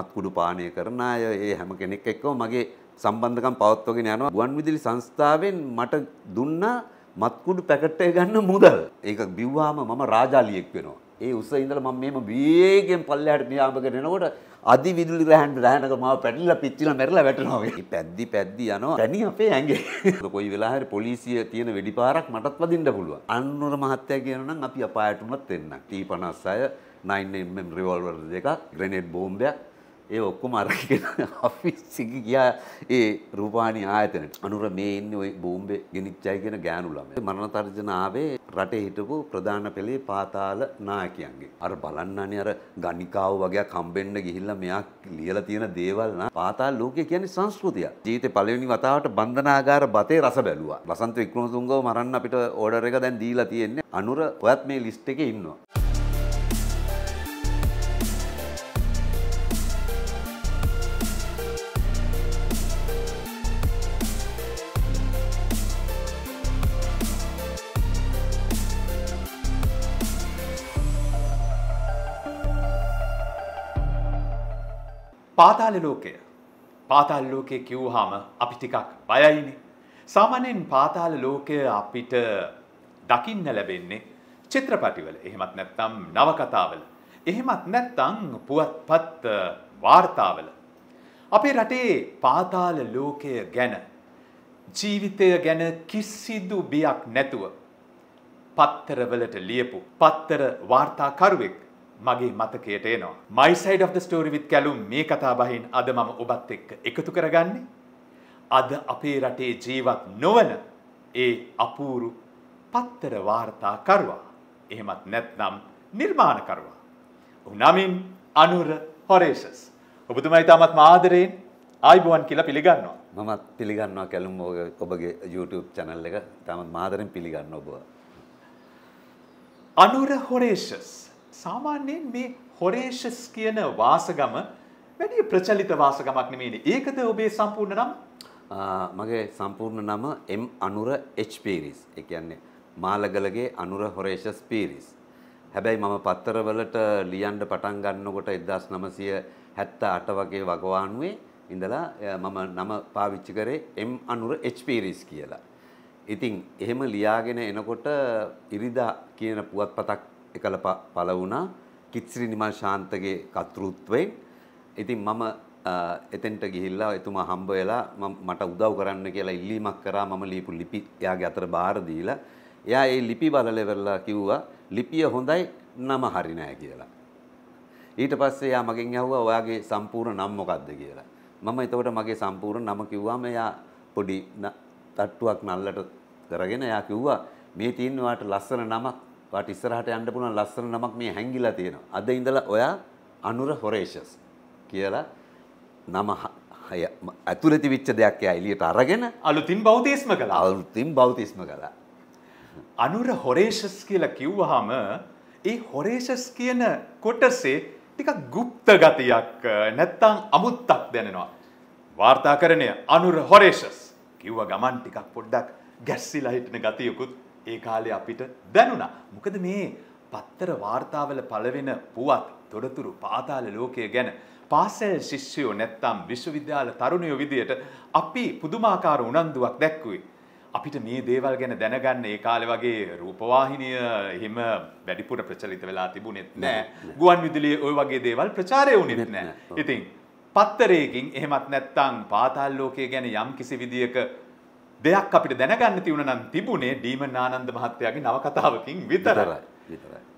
මත්කුඩු පානය කරන අය ඒ හැම කෙනෙක් එක්කව මගේ සම්බන්ධකම් පවත්වගෙන යනවා ගුවන් විදුලි සංස්ථාවෙන් මට දුන්න මත්කුඩු පැකට් එක ගන්න මුදල්. ඒක බිව්වාම මම රාජාලියෙක් වෙනවා. ඒ උස ඉඳලා මම මෙහෙම වේගෙන් පල්ලෙහාට නියාමකට එනකොට අදි විදුලි රැහන් රැහනක මාව පැටලිලා පිච්චිලා මැරිලා වැටෙනවා වගේ. පැද්දි පැද්දි යනවා. පැණි අපේ ඇඟේ. කොයි වෙලාවරි පොලිසිය තියෙන වෙඩිපාරක් මටත් වදින්න පුළුවන්. අන්නුර මහත්තයා කියනවා නම් අපි අපායට උනත් වෙන්න. T56 9mm රිවෝල්වර් දෙකක්, ග්‍රෙනේඩ් බෝම්බයක් ඒ ඔක්කොම අරගෙන අපි සිගි ගියා ඒ රූපාණී ආයතනට. අනුර මේ ඉන්නේ ওই බෝම්බේ ගෙනිච්චයි කියන ගෑනු ළමයා. මරණ තර්ජන ආවේ රටේ හිටපු ප්‍රධාන පෙළේ පාතාල නායකයන්ගේ. අර බලන්නනේ අර ගණිකාව වගේ කම්බෙන්න ගිහිල්ලා මෙයා ලියලා තියෙන දේවල් නා පාතාල ලෝකය කියන්නේ සංස්කෘතිය. ජීවිතේ පළවෙනි වතාවට බන්ධනාගාර බතේ රස බැලුවා. වසන්ත වික්‍රමතුංගව මරන්න අපිට ඕඩර් එක දැන් දීලා තියෙන්නේ. අනුර ඔයත් මේ ලිස්ට් එකේ ඉන්නවා. පාතාල ලෝකය. පාතාල ලෝකය කිව්වහම අපි ටිකක් බයයිනේ. සාමාන්‍යයෙන් පාතාල ලෝකය අපිට දකින්න ලැබෙන්නේ චිත්‍රපටිවල. එහෙමත් නැත්නම් නවකතාවල. එහෙමත් නැත්නම් පුවත්පත් වාර්තාවල. අපේ රටේ පාතාල ලෝකය ගැන ජීවිතය ගැන කිසිදු බියක් නැතුව පත්තරවලට ලියපු පත්තර වාර්තාකරුවෙක් මගේ මතකයට එනවා. My side of the story with Kalum මේ කතා බහින් අද මම ඔබත් එක්ක එකතු කරගන්නේ. අද අපේ රටේ ජීවත් නොවන ඒ අපූරු පත්තර වාර්තාකරුවා. එහෙමත් නැත්නම් නිර්මාණකරුවා. උනමින් අනුර හොරේසස්. ඔබතුමා ඉතාමත් මාදරයෙන් ආයිබුවන් කියලා පිළිගන්නවා. මමත් පිළිගන්නවා කැලුම් ඔබගේ YouTube channel එක ඉතාමත් මාදරෙන් පිළිගන්න ඔබ. අනුර හොරේසස් සාමාන්‍යයෙන් මේ හොරේෂස් කියන වාසගම වැඩි ප්‍රචලිත වාසගමක් නෙමෙයිනේ. ඒකද ඔබේ සම්පූර්ණ නම? මගේ සම්පූර්ණ නම එම් අනුර එච් පීරිස්. ඒ කියන්නේ මාලගලගේ අනුර හොරේෂස් පීරිස්. හැබැයි මම පත්තරවලට ලියන්න පටන් ගන්නකොට 1978 වගේ වගවානුවේ ඉඳලා මම නම පාවිච්චි කරේ එම් අනුර එච් පීරිස් කියලා. ඉතින් එහෙම ලියාගෙන එනකොට ඉරිදා කියන පුවත්පතක් එකල පළ වුණා කිත්සිරි නිමල් ශාන්තගේ කතෘත්වයෙන්. ඉතින් මම එතෙන්ට ගිහිල්ලා එතුමා හම්බ වෙලා මට උදව් කරන්න කියලා ඉල්ලීමක් කරා මම ලියපු ලිපි එයාගේ අතට බාර දීලා එයා ඒ ලිපි බලලා ඉවරලා කිව්වා ලිපිය හොඳයි නම හරි නෑ කියලා. ඊට පස්සේ එයා මගෙන් ඇහුවා ඔයාගේ සම්පූර්ණ නම මොකක්ද කියලා. මම එතකොට මගේ සම්පූර්ණ නම කිව්වම එයා පොඩි තට්ටුවක් නල්ලට කරගෙන එයා කිව්වා මේ තියෙන වාට ලස්සන නමක් ඔයාට ඉස්සරහට යන්න පුළුවන් ලස්සන නමක් මේ හැංගිලා තියෙනවා. අද ඉඳලා ඔයා අනුර හොරේෂස් කියලා නම හය ඇතුළේ තිබිච්ච දෙයක් එයා එළියට අරගෙන අලුතින් බෞද්ධිස්ම කළා. අලුතින් බෞද්ධිස්ම කළා. අනුර හොරේෂස් කියලා කිව්වහම ඒ හොරේෂස් කියන කොටසේ ටිකක් গুপ্ত ගතියක් නැත්තම් අමුත්තක් දැනෙනවා. වාර්තාකරණය අනුර හොරේෂස් කිව්ව ගමන් ටිකක් පොඩ්ඩක් ගැස්සිලා හිටින ගතියකුත් ඒ කාලේ අපිට දැනුණා. මොකද මේ පත්තර වාර්තාවල පළවෙන පුවත් තොරතුරු පාතාල ලෝකය ගැන පාසල් ශිෂ්‍යයෝ නැත්තම් විශ්වවිද්‍යාල තරුණයෝ විදියට අපි පුදුමාකාර උනන්දුවක් දැක්වුවේ. අපිට මේ දේවල් ගැන දැනගන්න ඒ කාලේ වගේ රූපවාහිනිය එහෙම වැඩිපුර ප්‍රචලිත වෙලා තිබුණෙත් නෑ. ගුවන් විදුලියේ ওই වගේ දේවල් ප්‍රචාරය වුණෙත් නෑ. ඉතින් පත්තරයකින් එහෙමත් නැත්තම් පාතාල ලෝකය ගැන යම් කිසි විදියක දෙයක් අපිට දැනගන්න තිවුණ නම් තිබුණේ ඩීමන් ආනන්ද මහත්තයාගේ නවකතාවකින් විතරයි.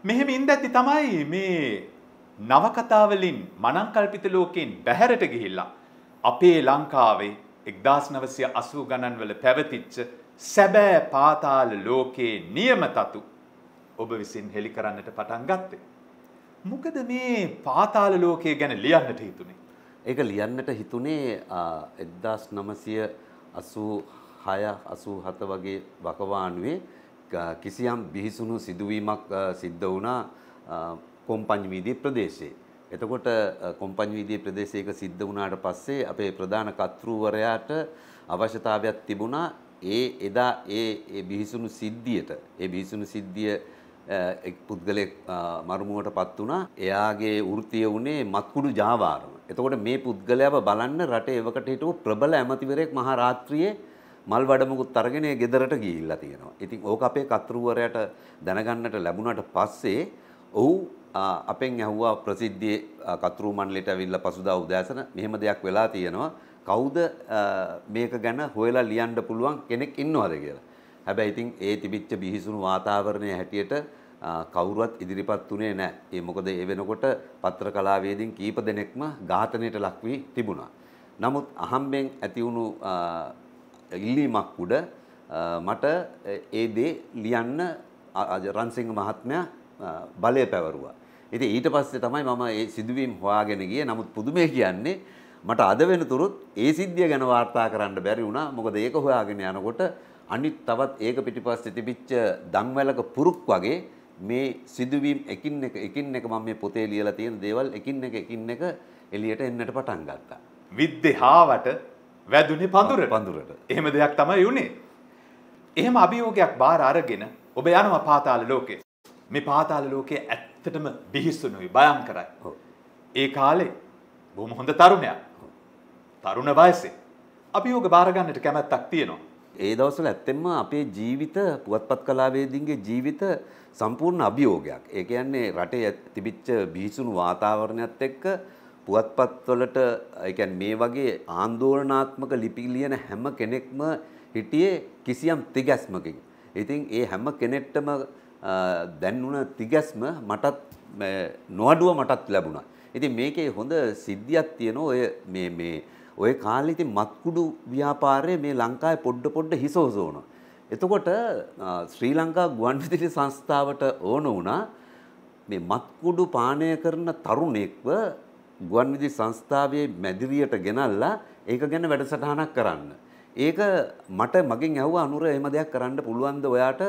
මෙහෙම ඉන්දැති තමයි මේ නවකතාවලින් මනංකල්පිත ලෝකයෙන් බැහැරට ගිහිල්ලා. අපේ ලංකාවේ එක්දස් නවසය අසූ ගණන්වල පැවතිච්ච සැබෑ පාතාල ලෝකයේ නියම තතු ඔබ විසින් හෙළි කරන්නට පටන් ගත්තේ. මොකද මේ පාතාල ලෝකය ගැන ලියන්නට හිතුනේ. ඒක ලියන්නට හිතුනේ එක්දස් නමසය අසූ 687 වගේ වකවානුවේ කිසියම් බිහිසුණු සිදුවීමක් සිද්ධ වුණා කොම්පඤ්ඤ වීදී ප්‍රදේශයේ. එතකොට කොම්පඤ්ඤ වීදී ප්‍රදේශයක සිද්ධ වුණාට පස්සේ අපේ ප්‍රධාන කර්තෘවරයාට අවශ්‍යතාවයක් තිබුණා ඒ එදා ඒ ඒ බිහිසුණු සිද්ධියට ඒ බිහිසුණු සිද්ධිය එක් පුද්ගලෙක් මරුමුවටපත් වුණා. එයාගේ වෘත්තිය උනේ මත්කුඩු ජාවාරම. එතකොට මේ පුද්ගලයාව බලන්න රටේ එවකට හිටපු ප්‍රබල ඇමතිවරයෙක් මහා රාත්‍රියේ මල් වැඩමුකුත් අරගෙන ගෙදරට ගිහිල්ලා තියෙනවා. ඉතින් ඕක අපේ කතුරුවරයට දැනගන්නට ලැබුණාට පස්සේ ඔහු අපෙන් ඇහුවා ප්‍රසිද්ධියේ කතුරු මණ්ඩලයට ඇවිල්ලා පසුදා උදෑසන මෙහෙම දෙයක් වෙලා තියෙනවා. කවුද මේක ගැන හොයලා ලියන්න පුළුවන් කෙනෙක් ඉන්නවද කියලා. හැබැයි ඉතින් ඒ තිබිච්ච බිහිසුණු වාතාවරණය හැටියට කවුරුවත් ඉදිරිපත් වුණේ නැහැ. ඒ මොකද ඒ වෙනකොට පත්‍ර කලාවේදීන් කීප දෙනෙක්ම ඝාතනයට ලක් වී තිබුණා. නමුත් අහම්බෙන් ඇති වුණු ඉල්ලීමක් උඩ මට ඒ දේ ලියන්න රන්සිංහ මහත්මයා බලය පැවරුවා. ඉතින් ඊට පස්සේ තමයි මම ඒ සිදුවීම් හොයාගෙන ගියේ. නමුත් පුදුමේ කියන්නේ මට අද වෙනතුරුත් ඒ සිද්ධිය ගැන වාර්තා කරන්න බැරි වුණා. මොකද ඒක හොයාගෙන යනකොට අනිත් තවත් ඒක පිටිපස්සේ තිබිච්ච දම්වැලක පුරුක් වගේ මේ සිදුවීම් එකින් එක එකින් එක මම මේ පොතේ ලියලා තියෙන දේවල් එකින් එක එකින් එක එළියට එන්නට පටන් ගත්තා. විද්දේ හාවට වැදුනේ පඳුර පඳුරට එහෙම දෙයක් තමයි වුණේ. එහෙම අභියෝගයක් බාර අරගෙන ඔබ යනවා පාතාල ලෝකේ. මේ පාතාල ලෝකයේ ඇත්තටම බිහිස්සුනුයි භයංකරයි. ඒ කාලේ බොහොම හොඳ තරුණයක්. තරුණ වයසේ අභියෝග බාර ගන්නට කැමැත්තක් තියෙනවා. ඒ දවසල ඇත්තෙන්ම අපේ ජීවිත පුවත්පත් කලාවේදීන්ගේ ජීවිත සම්පූර්ණ අභියෝගයක්. ඒ කියන්නේ රටේ තිබිච්ච බිහිසුණු වාතාවරණයත් එක්ක පුවත්පත්වලට එකැන් මේ වගේ ආන්දෝලනාත්මක ලිපි ලියන හැම කෙනෙක්ම හිටියේ කිසියම් තිගැස්මකින්. ඉතින් ඒ හැම කෙනෙට්ටම දැන්වුන තිගැස්ම මටත් නොවඩුව මටත් ලැබුණා. ඉතින් මේකේ හොඳ සිද්ධියක් තියෙන ඔය මේ මේ ඔය කාලේ ඉතින් මත්කුඩු ව්‍යාපාරය මේ ලංකාවේ පොඩ පොඩ හිසෝසෝන. එතකොට ශ්‍රී ලංකා ගුවන්විදුලි සංස්ථාවට ඕන වුණා මේ මත්කුඩු පානය කරන තරුණෙක්ව ගුවන් විදි සංස්ථාවේ මැදිරියට ගෙනල්ලා ඒක ගැන වැඩසටහනක් කරන්න. ඒක මට මගෙන් ඇහුවා අනුර එහෙම දෙයක් කරන්න පුළුවන්ද ඔයාට?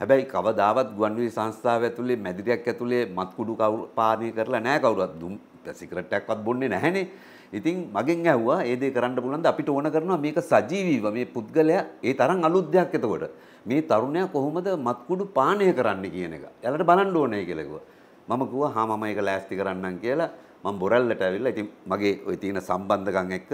හැබැයි කවදාවත් ගුවන් විදුලි සංස්ථාව ඇතුලේ මැදිරියක් ඇතුලේ මත්කුඩු පානය කරලා නැහැ කවුරුත් දුම් සිගරට් එකක්වත් බොන්නේ නැහනේ. ඉතින් මගෙන් ඇහුවා ඒ දේ කරන්න පුළුවන්ද අපිට ඕන කරනවා මේක සජීවීව මේ පුද්ගලයා ඒ තරම් අලුත් දෙයක් එතකොට. මේ තරුණයා කොහොමද මත්කුඩු පානය කරන්න කියන එක. එයාලට බලන්න ඕනේ කියලා කිව්වා. මම කිව්වා හා මම ඒක ලෑස්ති කරන්නම් කියලා. මම බොරල්ලට ඇවිල්ලා ඉතින් මගේ ওই තියෙන සම්බන්ධකම් එක්ක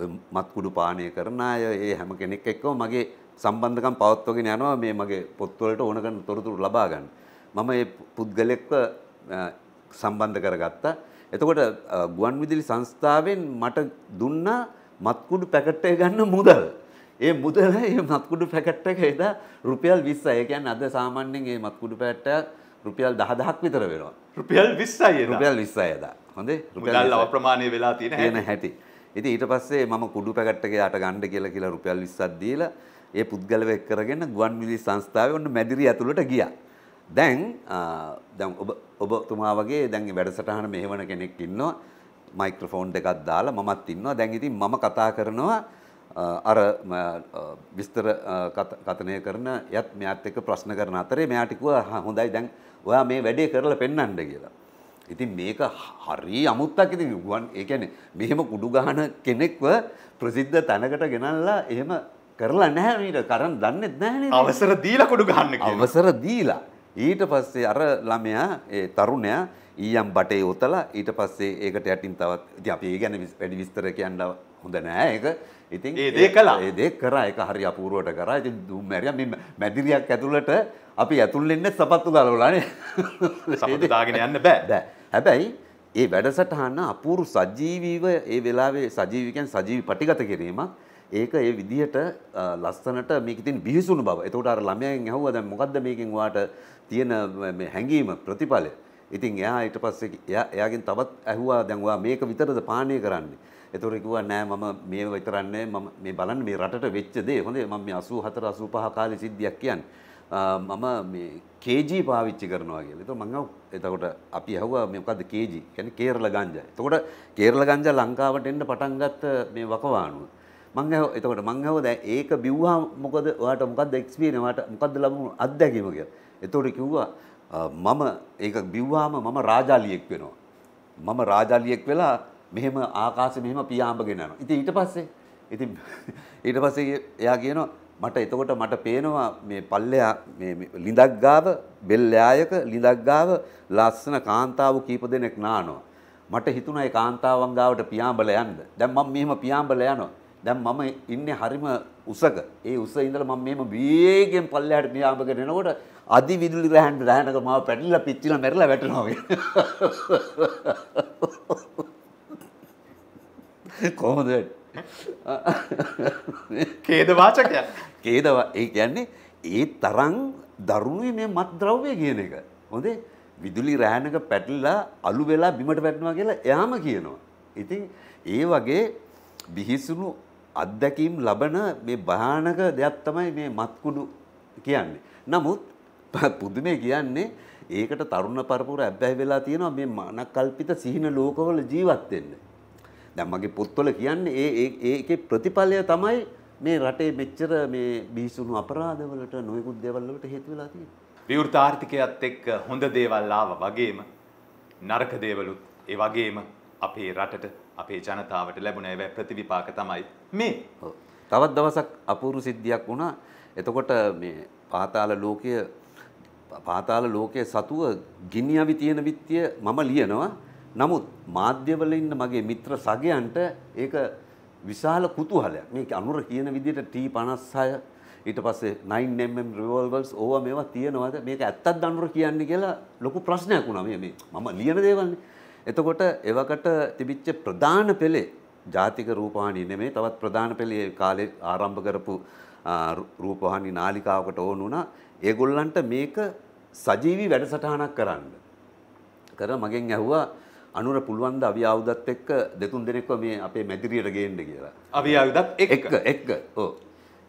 ওই මත්කුඩු පානය කරන අය ඒ හැම කෙනෙක් එක්කම මගේ සම්බන්ධකම් පවත්වගෙන යනවා මේ මගේ පොත්වලට ඕන කරන තොරතුරු ලබා ගන්න. මම මේ පුද්ගලෙක්ව සම්බන්ධ කරගත්තා. එතකොට ගුවන්විදුලි සංස්ථාවෙන් මට දුන්නා මත්කුඩු පැකට් එක ගන්න මුදල්. ඒ මුදල ඒ මත්කුඩු පැකට් එක එදා රුපියල් 20යි. ඒ කියන්නේ අද සාමාන්‍යයෙන් මේ මත්කුඩු පැකට් රුපියල් 10000ක් විතර වෙනවා. රුපියල් 20යි එදා. රුපියල් 20යි එදා. හොඳේ රුපියල් අවප්‍රමාණය වෙලා තියෙන තියෙන හැටි. ඉතින් ඊට පස්සේ මම කුඩු පැකට් එකේ අට ගන්න කියලා කියලා රුපියල් 20ක් දීලා ඒ පුද්ගලව එක් කරගෙන ගුවන්විදුලි සංස්ථාවේ ඔන්න මැදිරිය ඇතුළට ගියා. දැන් දැන් ඔබ ඔබතුමා වගේ දැන් වැඩසටහන මෙහෙවන කෙනෙක් ඉන්නවා. මයික්‍රොෆෝන් දෙකක් දාලා මමත් ඉන්නවා. දැන් ඉතින් මම කතා කරනවා අර විස්තර කතනය කරන යත් මෙයාත් එක්ක ප්‍රශ්න කරන අතරේ මෙයාට කිව්වා හොඳයි දැන් ඔයා මේ වැඩේ කරලා පෙන්වන්න කියලා. ඉතින් මේක හරි අමුත්තක් ඉතින් ගුවන් ඒ කියන්නේ මෙහෙම කුඩු ගහන කෙනෙක්ව ප්‍රසිද්ධ තැනකට ගෙනල්ලා එහෙම කරලා නැහැ මීට කරන් දන්නෙත් නැහැ අවසර දීලා කුඩු ගහන්න අවසර දීලා ඊට පස්සේ අර ළමයා ඒ තරුණයා ඊයම් බටේ ඔතලා ඊට පස්සේ ඒකට යටින් තවත් ඉතින් අපි ඒ ගැන වැඩි විස්තර කියන්න හොඳ නෑ ඒක ඉතින් ඒ දේ කළා ඒ දේ කරා ඒක හරි අපූර්වට කරා ඉතින් දුම් මැරියා මේ මැදිරියක් ඇතුළට අපි ඇතුල් වෙන්නේ සපත්තු ගලවලානේ සපත්තු දාගෙන යන්න බෑ බෑ හැබැයි ඒ වැඩසටහන අපූරු සජීවීව ඒ වෙලාවේ සජීවිකයන් සජීවි පටිගත කිරීමක් ඒක ඒ විදිහට ලස්සනට මේක ඉතින් බිහිසුණු බව. එතකොට අර ළමයෙන් ඇහුවා දැන් මොකද්ද මේකෙන් වාට තියෙන මේ හැඟීම ප්‍රතිඵලය. ඉතින් එයා ඊට පස්සේ එයා එයාගෙන් තවත් ඇහුවා දැන් ඔයා මේක විතරද පානය කරන්නේ. එතකොට කිව්වා නෑ මම මේ විතරක් නෑ මම මේ බලන්න මේ රටට වෙච්ච දේ. හොඳේ මම මේ 84 85 කාලේ සිද්ධියක් කියන්නේ. මම මේ කේජී පාවිච්චි කරනවා කියලා. ඒතකොට මං අහුව එතකොට අපි අහුවා මේ මොකද්ද කේජී? කියන්නේ කේරළ ගංජා. එතකොට කේරළ ගංජා ලංකාවට එන්න පටන් ගත්ත මේ වකවානුව. මං අහුව එතකොට මං අහුව දැන් ඒක බිව්වා මොකද ඔයාට මොකද්ද එක්ස්පීරියන්ස් ඔයාට මොකද්ද ලැබුණු අත්දැකීම කියලා. එතකොට කිව්වා මම ඒක බිව්වාම මම රාජාලියෙක් වෙනවා. මම රාජාලියෙක් වෙලා මෙහෙම ආකාශෙ මෙහෙම පියාඹගෙන යනවා. ඉතින් ඊට පස්සේ ඉතින් ඊට පස්සේ එයා කියනවා මට එතකොට මට පේනවා මේ පල්ලෙයා මේ ලිඳක් ගාව බෙල්ලෑයක ලිඳක් ගාව ලස්සන කාන්තාව කීප දෙනෙක් නානවා. මට හිතුණා ඒ කාන්තාවන් ගාවට පියාඹල යන්න. දැන් මම මෙහෙම පියාඹල යනවා. දැන් මම ඉන්නේ හරිම උසක. ඒ උස ඉඳලා මම මෙහෙම වේගෙන් පල්ලෙහාට පියාඹගෙන එනකොට අදි විදුලි රැහන් රැහනක මාව පැටලිලා පිච්චිලා මැරිලා වැටෙනවා වගේ. කොහොමද? ඛේද වාචකයක්. ඒදව ඒ කියන්නේ ඒ තරං දරුණුයි මේ මත් ද්‍රව්‍ය කියන එක. හොඳේ විදුලි රෑනක පැටලලා අලු වෙලා බිමට වැටෙනවා කියලා එයාම කියනවා. ඉතින් ඒ වගේ බිහිසුණු අත්දැකීම් ලබන මේ භයානක දෙයක් තමයි මේ මත්කුඩු කියන්නේ. නමුත් පුදුමේ කියන්නේ ඒකට තරුණ පරපුර ඇබ්බැහි වෙලා තියෙනවා මේ මනකල්පිත සිහින ලෝකවල ජීවත් වෙන්න. දැන් මගේ පොත්වල කියන්නේ ඒ ඒකේ ප්‍රතිඵලය තමයි මේ රටේ මෙච්චර මේ බිහිසුණු අපරාධවලට නොයෙකුත් දේවල් වලට හේතු වෙලා තියෙනවා. විවෘත ආර්ථිකයත් එක්ක හොඳ දේවල් ආවා වගේම නරක දේවලුත් ඒ වගේම අපේ රටට අපේ ජනතාවට ලැබුණ ඒවා ප්‍රතිවිපාක තමයි මේ. තවත් දවසක් අපූරු සිද්ධියක් වුණා. එතකොට මේ පාතාල ලෝකය පාතාල ලෝකයේ සතුව ගිනියවි තියෙන විත්තිය මම ලියනවා. නමුත් මාධ්‍යවල ඉන්න මගේ මිත්‍ර සගයන්ට ඒක විශාල කුතුහලයක් මේක අනුර කියන විදිහට T56 ඊට පස්සේ 9mm revolvers ඕවා මේවා තියෙනවද මේක ඇත්තක්ද අනුර කියන්නේ කියලා ලොකු ප්‍රශ්නයක් වුණා මේ මේ මම ලියන දේවල්නේ එතකොට එවකට තිබිච්ච ප්‍රධාන පෙළේ ජාතික රූපවාහිනිය නෙමෙයි තවත් ප්‍රධාන පෙළේ කාලේ ආරම්භ කරපු රූපවාහිනී නාලිකාවකට ඕන වුණා ඒගොල්ලන්ට මේක සජීවී වැඩසටහනක් කරන්න කර මගෙන් ඇහුවා අනුර පුළුවන්ද අවි අවුදත් එක්ක දෙතුන් දෙනෙක්ව මේ අපේ මැදිරියට ගේන්න කියලා. අවි අවුදත් එක්ක එක්ක. ඔව්.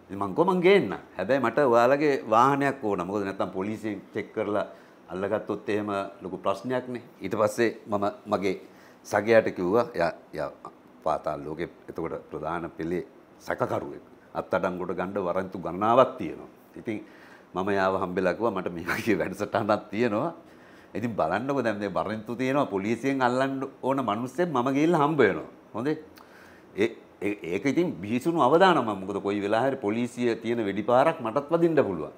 මං කොමං ගේන්න. හැබැයි මට ඔයාලගේ වාහනයක් ඕන. මොකද නැත්තම් පොලිසියෙන් චෙක් කරලා අල්ලගත්තොත් එහෙම ලොකු ප්‍රශ්නයක්නේ. ඊට පස්සේ මම මගේ සගයාට කිව්වා යා යා පාතාල ලෝකේ එතකොට ප්‍රධාන පෙළේ සැකකරුවෙක්. අත්තඩංගොඩ ගණ්ඩ වරන්තු ගණනාවක් තියෙනවා. ඉතින් මම යාව හම්බෙලා කිව්වා මට මේ වගේ වැඩසටහනක් තියෙනවා. ඉතින් බලන්නකො දැන් මේ වරෙන්තු තියෙනවා පොලිසියෙන් අල්ලන්න ඕන මිනිස්සෙක් මම ගිහිල්ලා හම්බ වෙනවා හොඳේ ඒ ඒක ඉතින් බිහිසුණු අවදානම මොකද කොයි වෙලාහරි පොලිසිය තියෙන වෙඩිපාරක් මටත් වදින්න පුළුවන්.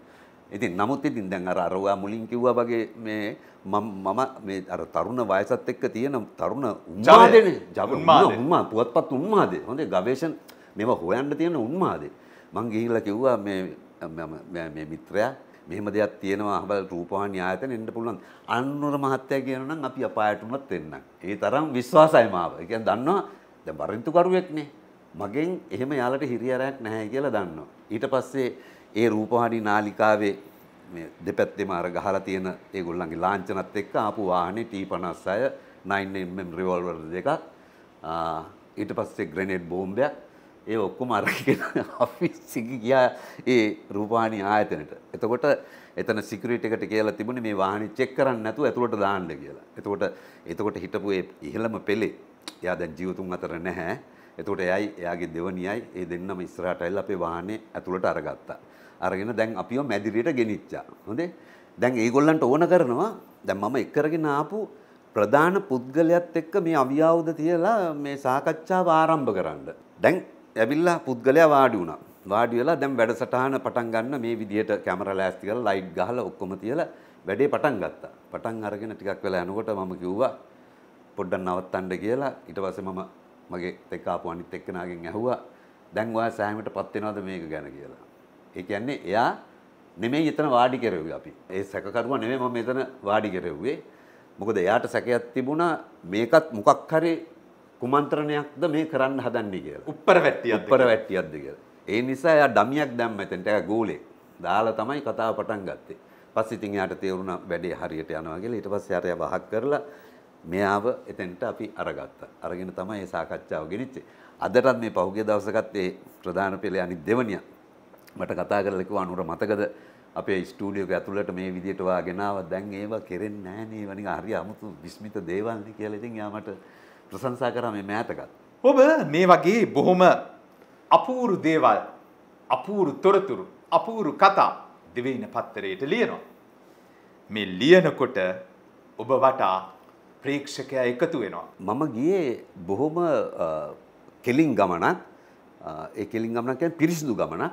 ඉතින් නමුත් ඉතින් දැන් අර අරවා මුලින් කිව්වා වගේ මේ මම මම මේ අර තරුණ වයසත් එක්ක තියෙන තරුණ උන්මාදනේ ජවුන්මාද උන්මාද පුවත්පත් උන්මාදේ හොඳේ ගවේෂණ මේවා හොයන්න තියෙන උන්මාදේ මං ගිහිල්ලා කිව්වා මේ මේ මිත්‍රයා මෙහෙම දෙයක් තියෙනවා අහබල් රූපවාහිනී ආයතන එන්න පුළුවන්. අනුර මහත්තයා කියනවා නම් අපි අපායට උනත් එන්නම්. ඒ තරම් විශ්වාසයි මාව. ඒ කියන්නේ දන්නවා දැන් වරින්තුකරුවෙක්නේ. මගෙන් එහෙම යාලට හිරියරයක් නැහැ කියලා දන්නවා. ඊට පස්සේ ඒ රූපවාහිනී නාලිකාවේ මේ දෙපැත්තේම අර ගහලා තියෙන ඒගොල්ලන්ගේ ලාංඡනත් එක්ක ආපු වාහනේ T56 9mm රිවෝල්වර් දෙකක් ඊට පස්සේ ග්‍රෙනේඩ් බෝම්බයක් ඒ ඔක්කොම අරගෙන අපි සිගි ගියා ඒ රූපවාහිනී ආයතනයට. එතකොට එතන සිකියුරිටි එකට කියලා තිබුණේ මේ වාහනේ චෙක් කරන්න නැතුව ඇතුළට දාන්න කියලා. එතකොට එතකොට හිටපු ඒ ඉහළම පෙළේ එයා දැන් ජීවතුන් අතර නැහැ. එතකොට එයයි එයාගේ දෙවණියයි ඒ දෙන්නම ඉස්සරහට ඇවිල්ලා අපේ වාහනේ ඇතුළට අරගත්තා. අරගෙන දැන් අපිව මැදිරියට ගෙනිච්චා. හොඳේ. දැන් ඒගොල්ලන්ට ඕන කරනවා දැන් මම එක් කරගෙන ආපු ප්‍රධාන පුද්ගලයාත් එක්ක මේ අවියාවුද තියලා මේ සාකච්ඡාව ආරම්භ කරන්න. දැන් ඇවිල්ලා පුද්ගලයා වාඩි වුණා. වාඩි වෙලා දැන් වැඩසටහන පටන් ගන්න මේ විදිහට කැමරා ලෑස්ති කරලා ලයිට් ගහලා ඔක්කොම තියලා වැඩේ පටන් ගත්තා. පටන් අරගෙන ටිකක් වෙලා යනකොට මම කිව්වා පොඩ්ඩක් නවත්තන්න කියලා. ඊට පස්සේ මම මගේ එක්ක ආපු අනිත් එක්කනාගෙන් ඇහුවා දැන් ඔයා සෑහීමටපත් වෙනවද මේක ගැන කියලා. ඒ කියන්නේ එයා නෙමෙයි එතන වාඩි කෙරෙව්වේ අපි. ඒ සැකකරුවා නෙමෙයි මම මෙතන වාඩි කෙරෙව්වේ. මොකද එයාට සැකයක් තිබුණා මේකත් මොකක් හරි කුමන්ත්‍රණයක්ද මේ කරන්න හදන්නේ කියලා. උප්පර වැට්ටියක්ද? උප්පර වැට්ටියක්ද කියලා. ඒ නිසා එයා ඩමියක් දැම්ම එතනට. එයා ගෝලේ. දාලා තමයි කතාව පටන් ගත්තේ. පස්සේ ඉතින් එයාට තේරුණා වැඩේ හරියට යනවා කියලා. ඊට පස්සේ අර එයා වහක් කරලා මෙයාව එතනට අපි අරගත්තා. අරගෙන තමයි මේ සාකච්ඡාව ගෙනිච්චේ. අදටත් මේ පහුගිය දවසකත් ඒ ප්‍රධාන පෙළේ අනිත් දෙවණියා මට කතා කරලා කිව්වා අනුර මතකද අපේ ස්ටූඩියෝක ඇතුළට මේ විදිහට වා ගෙනාව දැන් ඒවා කෙරෙන්නේ නැහැ නේ වනික හරි අමුතු විස්මිත දේවල් නේ කියලා ඉතින් යාමට ප්‍රසංසා කරා මේ මෑතකත් ඔබ මේ වගේ බොහොම අපූරු දේවල් අපූරු තොරතුරු අපූරු කතා දෙවෙයින පත්තරයට ලියනවා මේ ලියනකොට ඔබ වටා ප්‍රේක්ෂකයා එකතු වෙනවා. මම ගියේ බොහොම කෙලින් ගමනක් ඒ කෙලින් ගමනක් කියන්නේ පිරිසිදු ගමනක්.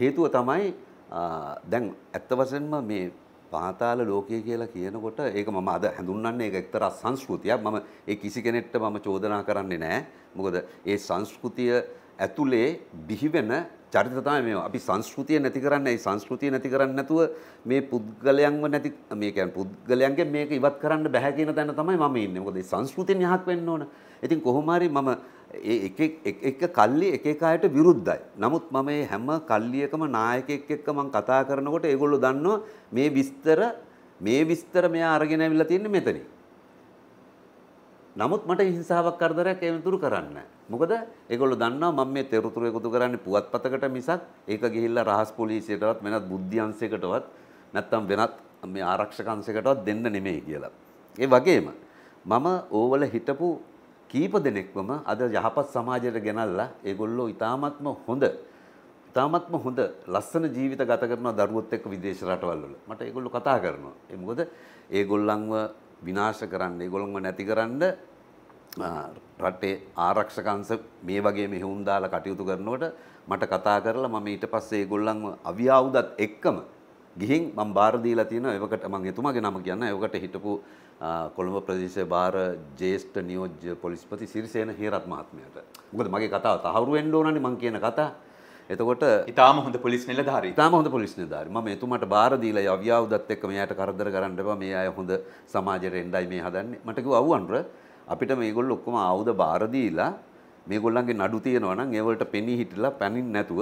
හේතුව තමයි දැන් ඇත්ත වශයෙන්ම මේ පාතාල ලෝකය කියලා කියනකොට ඒක මම අද හඳුන්වන්නේ ඒක එක්තරා සංස්කෘතියක්. මම ඒ කිසි කෙනෙක්ට මම චෝදනා කරන්නේ නැහැ. මොකද ඒ සංස්කෘතිය ඇතුලේ බිහිවෙන චරිත තමයි මේවා. අපි සංස්කෘතිය නැති කරන්නේ. ඒ සංස්කෘතිය නැති කරන්නේ නැතුව මේ පුද්ගලයන්ව නැති මේ කියන්නේ පුද්ගලයන්ගෙන් මේක ඉවත් කරන්න බෑ කියන තැන තමයි මම ඉන්නේ. මොකද මේ සංස්කෘතියෙන් යහක් වෙන්න ඕන. ඉතින් කොහොම හරි මම එක එක කල්ලි එක එක අයට විරුද්ධයි. නමුත් මම මේ හැම කල්ලියකම නායකයෙක් එක්ක මම කතා කරනකොට ඒගොල්ලෝ දන්නවා මේ විස්තර මේ විස්තර මෙයා අරගෙන ඇවිල්ලා තියෙන්නේ මෙතනින්. නමුත් මට හිංසාවක් කරදරයක් ඒ වෙනතුරු කරන්න. මොකද ඒගොල්ලෝ දන්නවා මම මේ තෙරතුරු එකතු කරන්නේ පුවත්පතකට මිසක් ඒක ගිහිල්ලා රහස් පොලිසියටවත් වෙනත් බුද්ධි අංශයකටවත් නැත්තම් වෙනත් මේ ආරක්ෂක අංශයකටවත් දෙන්න නෙමෙයි කියලා. ඒ වගේම මම ඕවල හිටපු කීප දෙනෙක්වම අද යහපත් සමාජයට ගෙනල්ලා ඒගොල්ලෝ ඉතාමත්ම හොඳ ඉතාමත්ම හොඳ ලස්සන ජීවිත ගත කරන දරුවොත් එක්ක විදේශ රටවල් වල මට ඒගොල්ලෝ කතා කරනවා. ඒ මොකද ඒගොල්ලන්ව විනාශ කරන්න ඒගොල්ලොන්ව නැති කරන්න රටේ ආරක්ෂකංශ මේ වගේ මෙහෙවුම් දාලා කටයුතු කරනකොට මට කතා කරලා මම ඊට පස්සේ ඒගොල්ලන්ව අවියාවුදත් එක්කම ගිහින් මම බාර දීලා තියෙනවා ඒවකට මම එතුමාගේ නම කියන්න ඒවකට හිටපු කොළඹ ප්‍රදේශයේ බාර ජ්‍යෙෂ්ඨ නියෝජ්‍ය පොලිස්පති සිරිසේන හේරත් මහත්මයාට. මොකද මගේ කතාව තහවුරු වෙන්න ඕනනේ මං කියන කතාව. එතකොට ඉතාම හොඳ පොලිස් නිලධාරී ඉතාම හොඳ පොලිස් නිලධාරී මම එතුමාට බාර දීලා අව්‍යාවුදත් එක්ක මෙයාට කරදර කරන්න එපා මේ අය හොඳ සමාජයට එන්නයි මේ හදන්නේ මට කිව්වා අවුවන්ර අපිට මේගොල්ලෝ ඔක්කොම ආයුධ බාර දීලා මේගොල්ලන්ගේ නඩු තියෙනවා නම් ඒවලට පෙනී හිටලා පැනින් නැතුව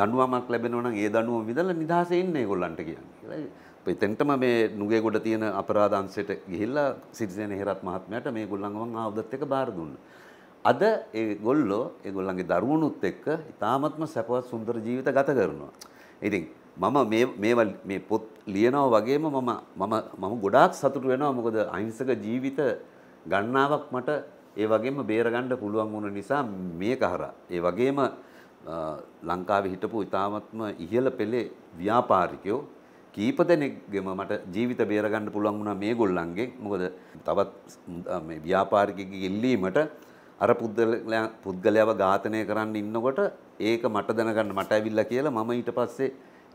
දඬුවමක් ලැබෙනවා නම් ඒ දඬුවම විඳලා නිදහසේ ඉන්න ඒගොල්ලන්ට කියන්නේ. එතෙන්ටම මේ නුගේගොඩ තියෙන අපරාධ අංශයට ගිහිල්ලා සිරිසේන හේරත් මහත්මයාට මේගොල්ලන් ගමන් ආයුධත් එක්ක බාර දුන්නා. අද ඒ ගොල්ලෝ ඒගොල්ලන්ගේ දරුවනුත් එක්ක ඉතාමත්ම සැපවත් සුන්දර ජීවිත ගත කරනවා. ඉතින් මම මේ මේවා මේ පොත් ලියනවා වගේම මම මම මම ගොඩාක් සතුටු වෙනවා මොකද අහිංසක ජීවිත ගණනාවක් මට ඒ වගේම බේරගන්න පුළුවන් වුණ නිසා මේක හරහා ඒ වගේම ලංකාවේ හිටපු ඉතාමත්ම ඉහළ පෙළේ ව්‍යාපාරිකයෝ කීප දෙනෙක්ගෙම මට ජීවිත බේරගන්න පුළුවන් වුණා මේගොල්ලන්ගේ මොකද තවත් මේ ව්‍යාපාරිකයෙක්ගේ ඉල්ලීමට අර පුද්ගලයා පුද්ගලයාව ඝාතනය කරන්න ඉන්නකොට ඒක මට දැනගන්න මට ඇවිල්ලා කියලා මම ඊට පස්සේ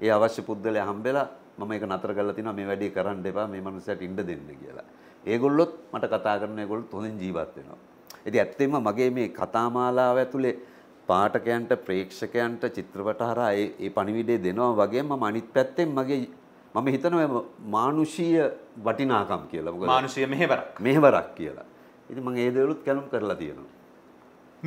ඒ අවශ්‍ය පුද්ගලයා හම්බෙලා මම ඒක නතර කරලා තිනවා මේ වැඩේ කරන්න එපා මේ මනුස්සයාට ඉන්න දෙන්න කියලා. ඒගොල්ලොත් මට කතා කරන ඒගොල්ලොත් හොඳින් ජීවත් වෙනවා. ඉතින් ඇත්තෙන්ම මගේ මේ කතාමාලාව ඇතුලේ පාඨකයන්ට ප්‍රේක්ෂකයන්ට චිත්‍රපට හරහා ඒ පණිවිඩය දෙනවා වගේම මම අනිත් පැත්තෙන් මගේ මම හිතනවා මානුෂීය වටිනාකම් කියලා. මොකද මානුෂීය මෙහෙවරක්. මෙහෙවරක් කියලා. ඉතින් මම ඒ දේවලුත් කැලුම් කරලා තියෙනවා.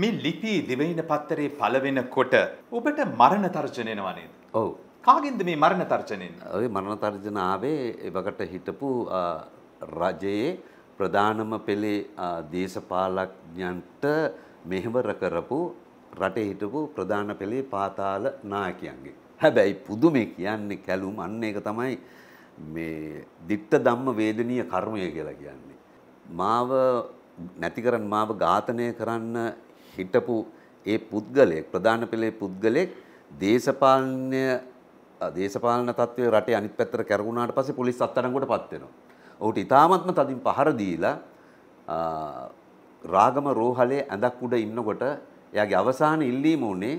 මේ ලිපි දිවයින පත්තරේ පලවෙන කොට ඔබට මරණ තර්ජනයනවනේද. ඔවු. කාගෙන්ද මේ මරණ තර්ජනයෙන්. ඔය මරණ තර්ජන ආවේ එවකට හිටපු රජයේ ප්‍රධානම පෙළේ දේශපාලඥන්ට මෙහෙවර කරපු රටේ හිටපු ප්‍රධාන පෙළේ පාතාල නායකයන්ගේ. හැබැයි පුදුමේ කියන්නේ කැලුම් අන්න ඒක තමයි මේ දිට්ට ධම්ම වේදනීය කර්මය කියලා කියන්නේ. මාව නැති කරන් මාව ඝාතනය කරන්න හිටපු ඒ පුද්ගලයෙක් ප්‍රධාන පෙළේ පුද්ගලයෙක් දේශපාලනය දේශපාලන තත්ත්වයේ රටේ අනිත් පැත්තට කැරගුණාට පස්සේ පොලිස් අත්අඩංගුවට පත් වෙනවා. ඔහුට ඉතාමත්ම තදින් පහර දීලා රාගම රෝහලේ ඇඳක් උඩ ඉන්නකොට එයාගේ අවසාන ඉල්ලීම උනේ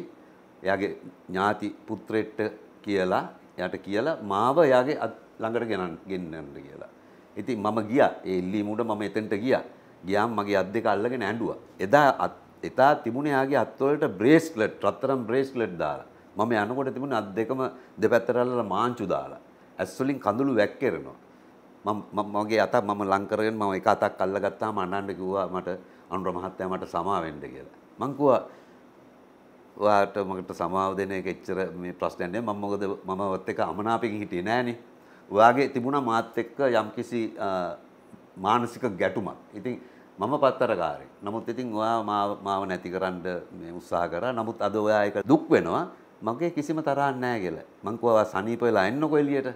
එයාගේ ඥාති පුත්‍රෙට කියලා එයාට කියලා මාව එයාගේ ළඟට ගෙනන් ගෙන්නන්න කියලා. ඉතින් මම ගියා ඒ ඉල්ලීම උඩ මම එතෙන්ට ගියා. ගියාම මගේ අත් දෙක අල්ලගෙන ඇඬුවා. එදා එතා තිබුණේ යාගේ අත්වලට බ්‍රේස්ලට් රත්තරම් බ්‍රේස්ලට් දාලා. මම යනකොට තිබුණේ අත් දෙකම දෙපැත්තට අල්ලලා මාංචු දාලා. ඇස් වලින් කඳුළු වැක්කිරෙනවා. මම මගේ අත මම ලං කරගෙන මම එක අතක් අල්ලගත්තාම අඬන්න කිව්වා මට අනුර මහත්තයා මට සමා වෙන්න කියලා. මං කිව්වා ඔයාට මකට සමාව දෙන එක එච්චර මේ ප්‍රශ්නයක් නෑ. මම මොකද මමවත් එක අමනාපෙකින් හිටියේ නෑනේ. ඔයාගේ තිබුණා මාත් එක්ක යම්කිසි මානසික ගැටුමක්. ඉතින් මම පත්තරකාරය. නමුත් ඉතින් ඔයා මාව නැති කරන්න උත්සාහ කරා. නමුත් අද ඔයා ඒක දුක් වෙනවා. මගේ කිසිම තරහක් නැහැ කියලා. මං කිව්වා සනීප වෙලා එන්නකෝ එළියට.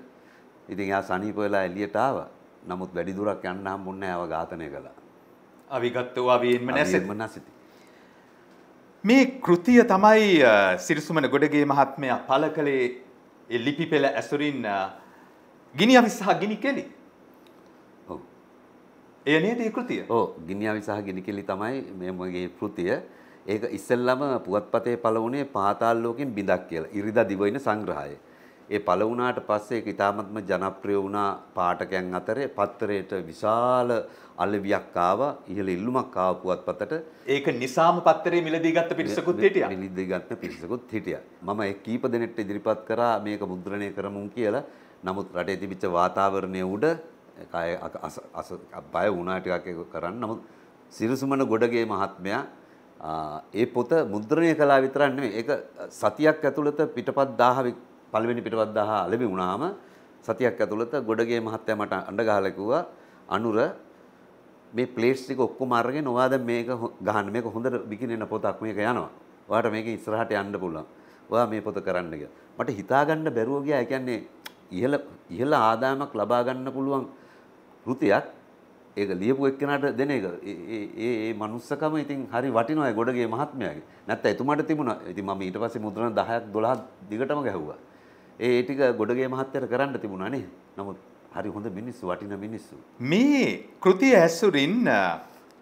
ඉතින් එයා සනීප වෙලා එළියට ආවා. නමුත් වැඩි දුරක් යන්න හම්බුන්නේ නැහැ. ආව ඝාතනය කළා. අවිගත්තු අවියෙන්ම නැසෙති. මේ කෘතිය තමයි සිරිසුමන ගොඩගේ මහත්මයා පළ කළේ ලිපි පෙළ ඇසුරින් ගිනි අවිස්සහ ගිනි කෙලි. එය නේද ඒ කෘතිය? ඔව් ගිනියවි සහ ගිනිකිලි තමයි මේ මගේ කෘතිය. ඒක ඉස්සෙල්ලම පුවත්පතේ පළ වුණේ පාතාල ලෝකෙන් බිඳක් කියලා. ඉරිදා දිවයින සංග්‍රහය. ඒ පළ වුණාට පස්සේ ඒක ඉතාමත්ම ජනප්‍රිය වුණා පාඨකයන් අතරේ පත්තරේට විශාල අලවියක් ආවා. ඉහළ ඉල්ලුමක් ආවා පුවත්පතට. ඒක නිසාම පත්තරේ මිලදී ගත්ත පිරිසකුත් හිටියා. මිලදී ගත්ත පිරිසකුත් හිටියා. මම ඒ කීප දෙනෙක්ට ඉදිරිපත් කරා මේක මුද්‍රණය කරමු කියලා. නමුත් රටේ තිබිච්ච වාතාවරණය උඩ කය බය වුණා ටිකක් ඒක කරන්න. නමුත් සිරිසුමන ගොඩගේ මහත්මයා ඒ පොත මුද්‍රණය කළා විතරක් නෙමෙයි. ඒක සතියක් ඇතුළත පිටපත් 1000 පළවෙනි පිටපත් 1000 අලෙවි වුණාම සතියක් ඇතුළත ගොඩගේ මහත්තයා මට අඬ ගහලා කිව්වා අනුර මේ ප්ලේට්ස් ටික ඔක්කොම අරගෙන ඔයා දැන් මේක ගහන්න මේක හොඳට විකිනෙන පොතක් මේක යනවා. ඔයාට මේක ඉස්සරහට යන්න පුළුවන්. ඔයා මේ පොත කරන්න කියලා. මට හිතාගන්න බැරුව ගියා. ඒ කියන්නේ ඉහළ ඉහළ ආදායමක් ලබා ගන්න පුළුවන් කෘතියක් ඒක ලියපු එක්කෙනාට දෙන එක ඒ මනුස්සකම ඉතින් හරි වටිනවා ඒ ගොඩගේ මහත්මයාගේ. නැත්නම් එතුමාට තිබුණා. ඉතින් මම ඊට පස්සේ මුද්‍රණ 10ක් 12ක් දිගටම ගැහුවා. ඒ ටික ගොඩගේ මහත්මයාට කරන්න තිබුණා නේ. නමුත් හරි හොඳ මිනිස්සු වටින මිනිස්සු. මේ කෘතිය ඇසුරින්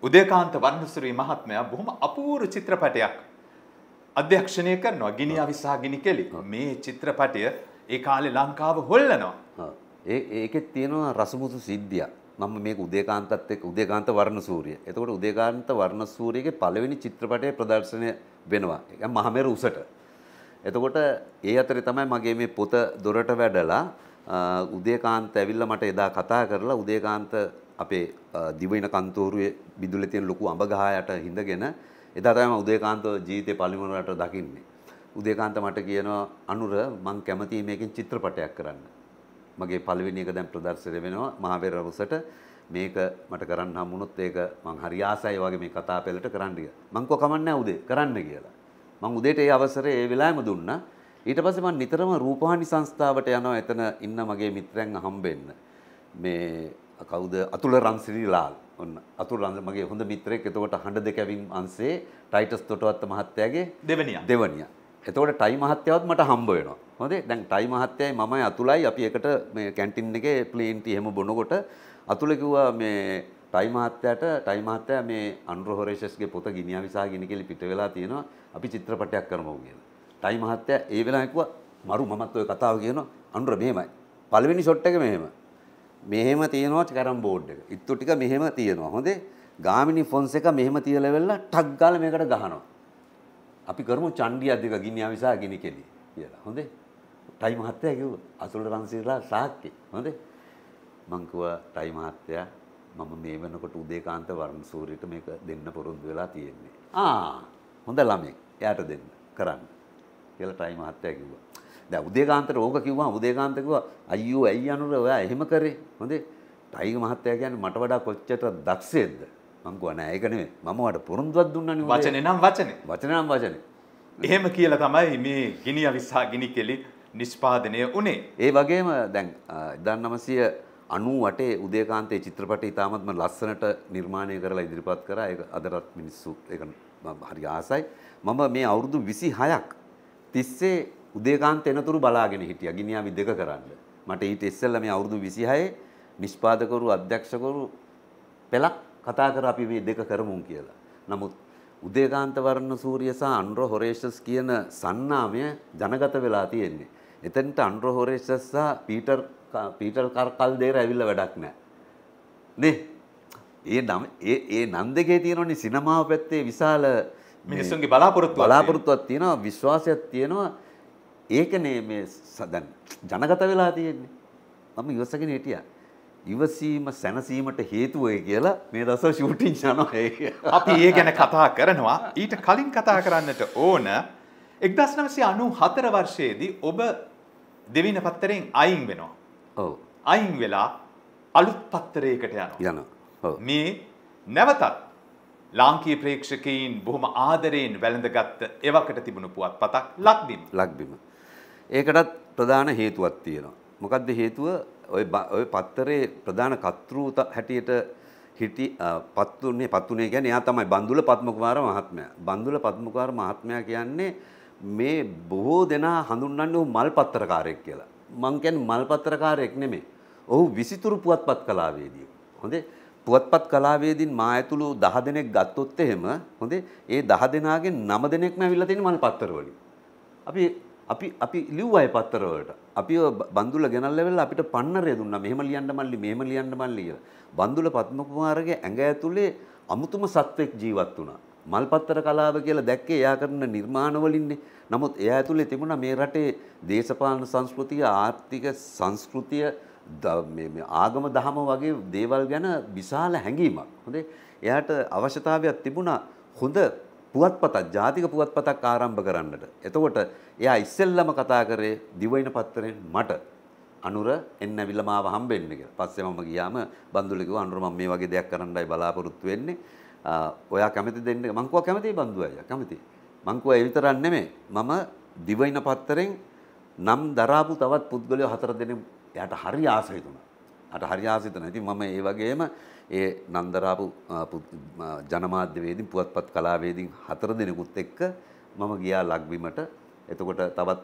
උදේකාන්ත වර්ණසුරි මහත්මයා බොහොම අපූර්ව චිත්‍රපටයක් අධ්‍යක්ෂණය කරනවා. ගිනි අවිසහ ගිනි කෙලි. මේ චිත්‍රපටය ඒ කාලේ ලංකාව හොල්ලනවා. ඒ ඒකෙත් තියෙනවා රසමුසු සිද්ධියක්. මම මේක උදේකාන්තත් එක්ක උදේකාන්ත වර්ණසූරිය. එතකොට උදේකාන්ත වර්ණසූරියගේ පළවෙනි චිත්‍රපටයේ ප්‍රදර්ශනය වෙනවා. ඒක මහමෙර උසට. එතකොට ඒ අතරේ තමයි මගේ මේ පොත දොරට වැඩලා උදේකාන්ත ඇවිල්ලා මට එදා කතා කරලා උදේකාන්ත අපේ දිවයින කන්තෝරුවේ බිදුලේ තියෙන ලොකු අඹ ගහයට හිඳගෙන එදා තමයි උදේකාන්ත ජීවිතේ පළමුවරට දකින්නේ. උදේකාන්ත මට කියනවා අනුර මං කැමතියි මේකෙන් චිත්‍රපටයක් කරන්න. මගේ පළවෙනි එක දැන් ප්‍රදර්ශනය වෙනවා මහවැර රවුසට. මේක මට කරන්න හම්බුනොත් ඒක මං හරි ආසයි වගේ මේ කතා පෙළට කරන්න ගියා. මං කව කමන්නේ උදේ කරන්න කියලා. මං උදේට ඒ අවසරය ඒ වෙලාවෙම දුන්නා. ඊට පස්සේ මං නිතරම රූපවාහිනී සංස්ථාවට යනවා එතන ඉන්න මගේ මිත්‍රයන් හම්බෙන්න. මේ කවුද අතුල රන්සිරිලාල්. ඔන්න අතුල රන් මගේ හොඳ මිත්‍රයෙක්. එතකොට හඬ දෙකවින් අංශේ ටයිටස් තොටවත් මහත්තයාගේ දෙවණියා. දෙවණියා. එතකොට ටයි මහත්තයවත් මට හම්බ වෙනවා. හොඳේ දැන් ටයි මහත්තයයි මමයි අතුලයි අපි එකට මේ කැන්ටින් එකේ ප්ලේන්ටි එහෙම බොනකොට අතුල කිව්වා මේ ටයි මහත්තයාට ටයි මහත්තයා මේ අනුර හොරේෂස්ගේ පොත ගිනියා විසා ගිනි කියලා පිට වෙලා තියෙනවා. අපි චිත්‍රපටයක් කරමු කියලා. ටයි මහත්තයා ඒ වෙලාවේ කිව්වා මරු මමත් ඔය කතාව කියනවා අනුර මෙහෙමයි. පළවෙනි ෂොට් එක මෙහෙම. මෙහෙම තියෙනවා කැරම් බෝඩ් එක. ඉත්තු ටික මෙහෙම තියෙනවා. හොඳේ. ගාමිණී ෆොන්ස් එක මෙහෙම තියලා වෙලා ටක් ගාලා මේකට ගහනවා. අපි කරමු චණ්ඩිය දෙක ගිනියා විසා ගිනි කෙලි කියලා. හොඳේ. ටයි මහත්තයා කිව්වා අසුල රන්සිරලා සාක්කේ. හොඳේ. මං කිව්වා ටයි මහත්තයා මම මේ වෙනකොට උදේකාන්ත වර්ණසූරියට මේක දෙන්න පොරොන්දු වෙලා තියෙන්නේ. ආ හොඳ ළමෙක්. එයාට දෙන්න කරන්න. කියලා ටයි මහත්තයා කිව්වා. දැන් උදේකාන්තට ඕක කිව්වා උදේකාන්ත කිව්වා අයියෝ ඇයි අනුර ඔයා එහෙම කරේ. හොඳේ. ටයි මහත්තයා කියන්නේ මට වඩා කොච්චර දක්ෂයෙක්ද? මංකුව නෑ ඒකනේ මම වට පොරොන්දුවක් දුන්නනේ වචන නම් වචන වචන නම් වචන එහෙම කියලා තමයි මේ ගිනි අවිස්සා ගිනි කෙලි නිෂ්පාදනය උනේ ඒ වගේම දැන් 1900 අනුවටේ උදේකාන්තේ චිත්‍රපට ඉතාමත්ම ලස්සනට නිර්මාණය කරලා ඉදිරිපත් කරා ඒක අදටත් මිනිස්සු ඒක හරි ආසයි මම මේ අවුරුදු 26ක් තිස්සේ උදේකාන්ත එනතුරු බලාගෙන හිටියා ගිනියාවි දෙක කරන්න මට ඊට ඉස්සෙල්ලා මේ අවුරුදු 26 නිෂ්පාදකවරු අධ්‍යක්ෂකවරු පෙලක් කතා කර අපි මේ දෙක කරමුන් කියලා. නමුත් උදේකාන්ත වර්ණ සූරිය සහ අන්ඩ්‍රෝ හොරේෂස් කියන සන්නාමය ජනගත වෙලා තියෙන්නේ. එතනට අන්ඩ්‍රෝ හොරේෂස් සහ පීටර් පීටර් කල් දෙර ඇවිල්ලා වැඩක් නැහැ. නේ? ඒ නම් ඒ ඒ නම් දෙකේ තියෙනවනේ සිනමාව පැත්තේ විශාල මිනිස්සුන්ගේ බලාපොරොත්තුවක් බලාපොරොත්තුවක් තියෙනවා විශ්වාසයක් තියෙනවා ඒකනේ මේ දැන් ජනගත වෙලා තියෙන්නේ. මම ඉවසගෙන හිටියා. ඉවසීම සැනසීමට හේතුවය කියලා මේ දස ශූටිං යනයි. අපි ඒ ගැන කතා කරනවා ඊට කලින් කතා කරන්නට ඕන එක්දස් නවසේ අනු හතර වර්ෂයේදී ඔබ දෙවින පත්තරෙන් අයින් වෙනවා. ඔව. අයින් වෙලා අලුත් පත්තරයකට යන යන. මේ නැවතත් ලාංකී ප්‍රේක්ෂකයින් බොහොම ආදරයෙන් වැළඳගත්ත එවකට තිබුණු පුවත් පතක් ලක්බිම ලක්බිම. ඒකටත් ප්‍රධාන හේතුවත් තියෙනවා. මොකක්ද හේතුව ඔය ඔය පත්තරේ ප්‍රධාන කර්තෘ හැටියට හිටි පත්තුනේ පත්තුනේ කියන්නේ එයා තමයි බන්දුල පත්මකුමාර මහත්මයා. බන්දුල පත්මකුමාර මහත්මයා කියන්නේ මේ බොහෝ දෙනා හඳුන්වන්නේ ඔහු මල් පත්තරකාරයෙක් කියලා. මං කියන්නේ මල් පත්තරකාරයෙක් නෙමෙයි. ඔහු විසිතුරු පුවත්පත් කලාවේදී. හොඳේ පුවත්පත් කලාවේදීන් මා ඇතුළු 10 දෙනෙක් ගත්තොත් එහෙම හොඳේ ඒ 10 දෙනාගෙන් 9 දෙනෙක්ම ඇවිල්ලා තියෙන මල් පත්තර වලින්. අපි අපි අපි ලිව්වා ඒ පත්තරවලට. අපි බන්දුල ගෙනල්ලා වෙලා අපිට පන්නරය දුන්නා. මෙහෙම ලියන්න මල්ලි, මෙහෙම ලියන්න මල්ලි කියලා. බන්දුල පත්ම කුමාරගේ ඇඟ ඇතුලේ අමුතුම සත්වෙක් ජීවත් වුණා. මල් පත්තර කලාව කියලා දැක්කේ එයා කරන නිර්මාණවලින්නේ. නමුත් එයා ඇතුලේ තිබුණා මේ රටේ දේශපාලන සංස්කෘතිය, ආර්ථික සංස්කෘතිය, මේ ආගම දහම වගේ දේවල් ගැන විශාල හැඟීමක්. හොඳේ. එයාට අවශ්‍යතාවයක් තිබුණා හොඳ පුවත්පතක් ජාතික පුවත්පතක් ආරම්භ කරන්නට. එතකොට එයා ඉස්සෙල්ලම කතා කරේ දිවයින පත්තරෙන් මට අනුර එන්න ඇවිල්ලා මාව හම්බෙන්න කියලා. පස්සේ මම ගියාම බන්දුල කිව්වා අනුර මම මේ වගේ දෙයක් කරන්නයි බලාපොරොත්තු වෙන්නේ. ඔයා කැමති දෙන්න මං කව කැමතියි බන්දු අයියා කැමතියි. මං කව ඒ විතරක් නෙමෙයි. මම දිවයින පත්තරෙන් නම් දරාපු තවත් පුද්ගලයෝ හතර දෙනෙක් එයාට හරි ආසයි තුන. අට හරි ආසිතන. ඉතින් මම ඒ වගේම ඒ නන්දරාපු ජනමාධ්‍යවේදින් පුවත්පත් කලාවේදින් හතර දෙනෙකුත් එක්ක මම ගියා ලක්බිමට එතකොට තවත්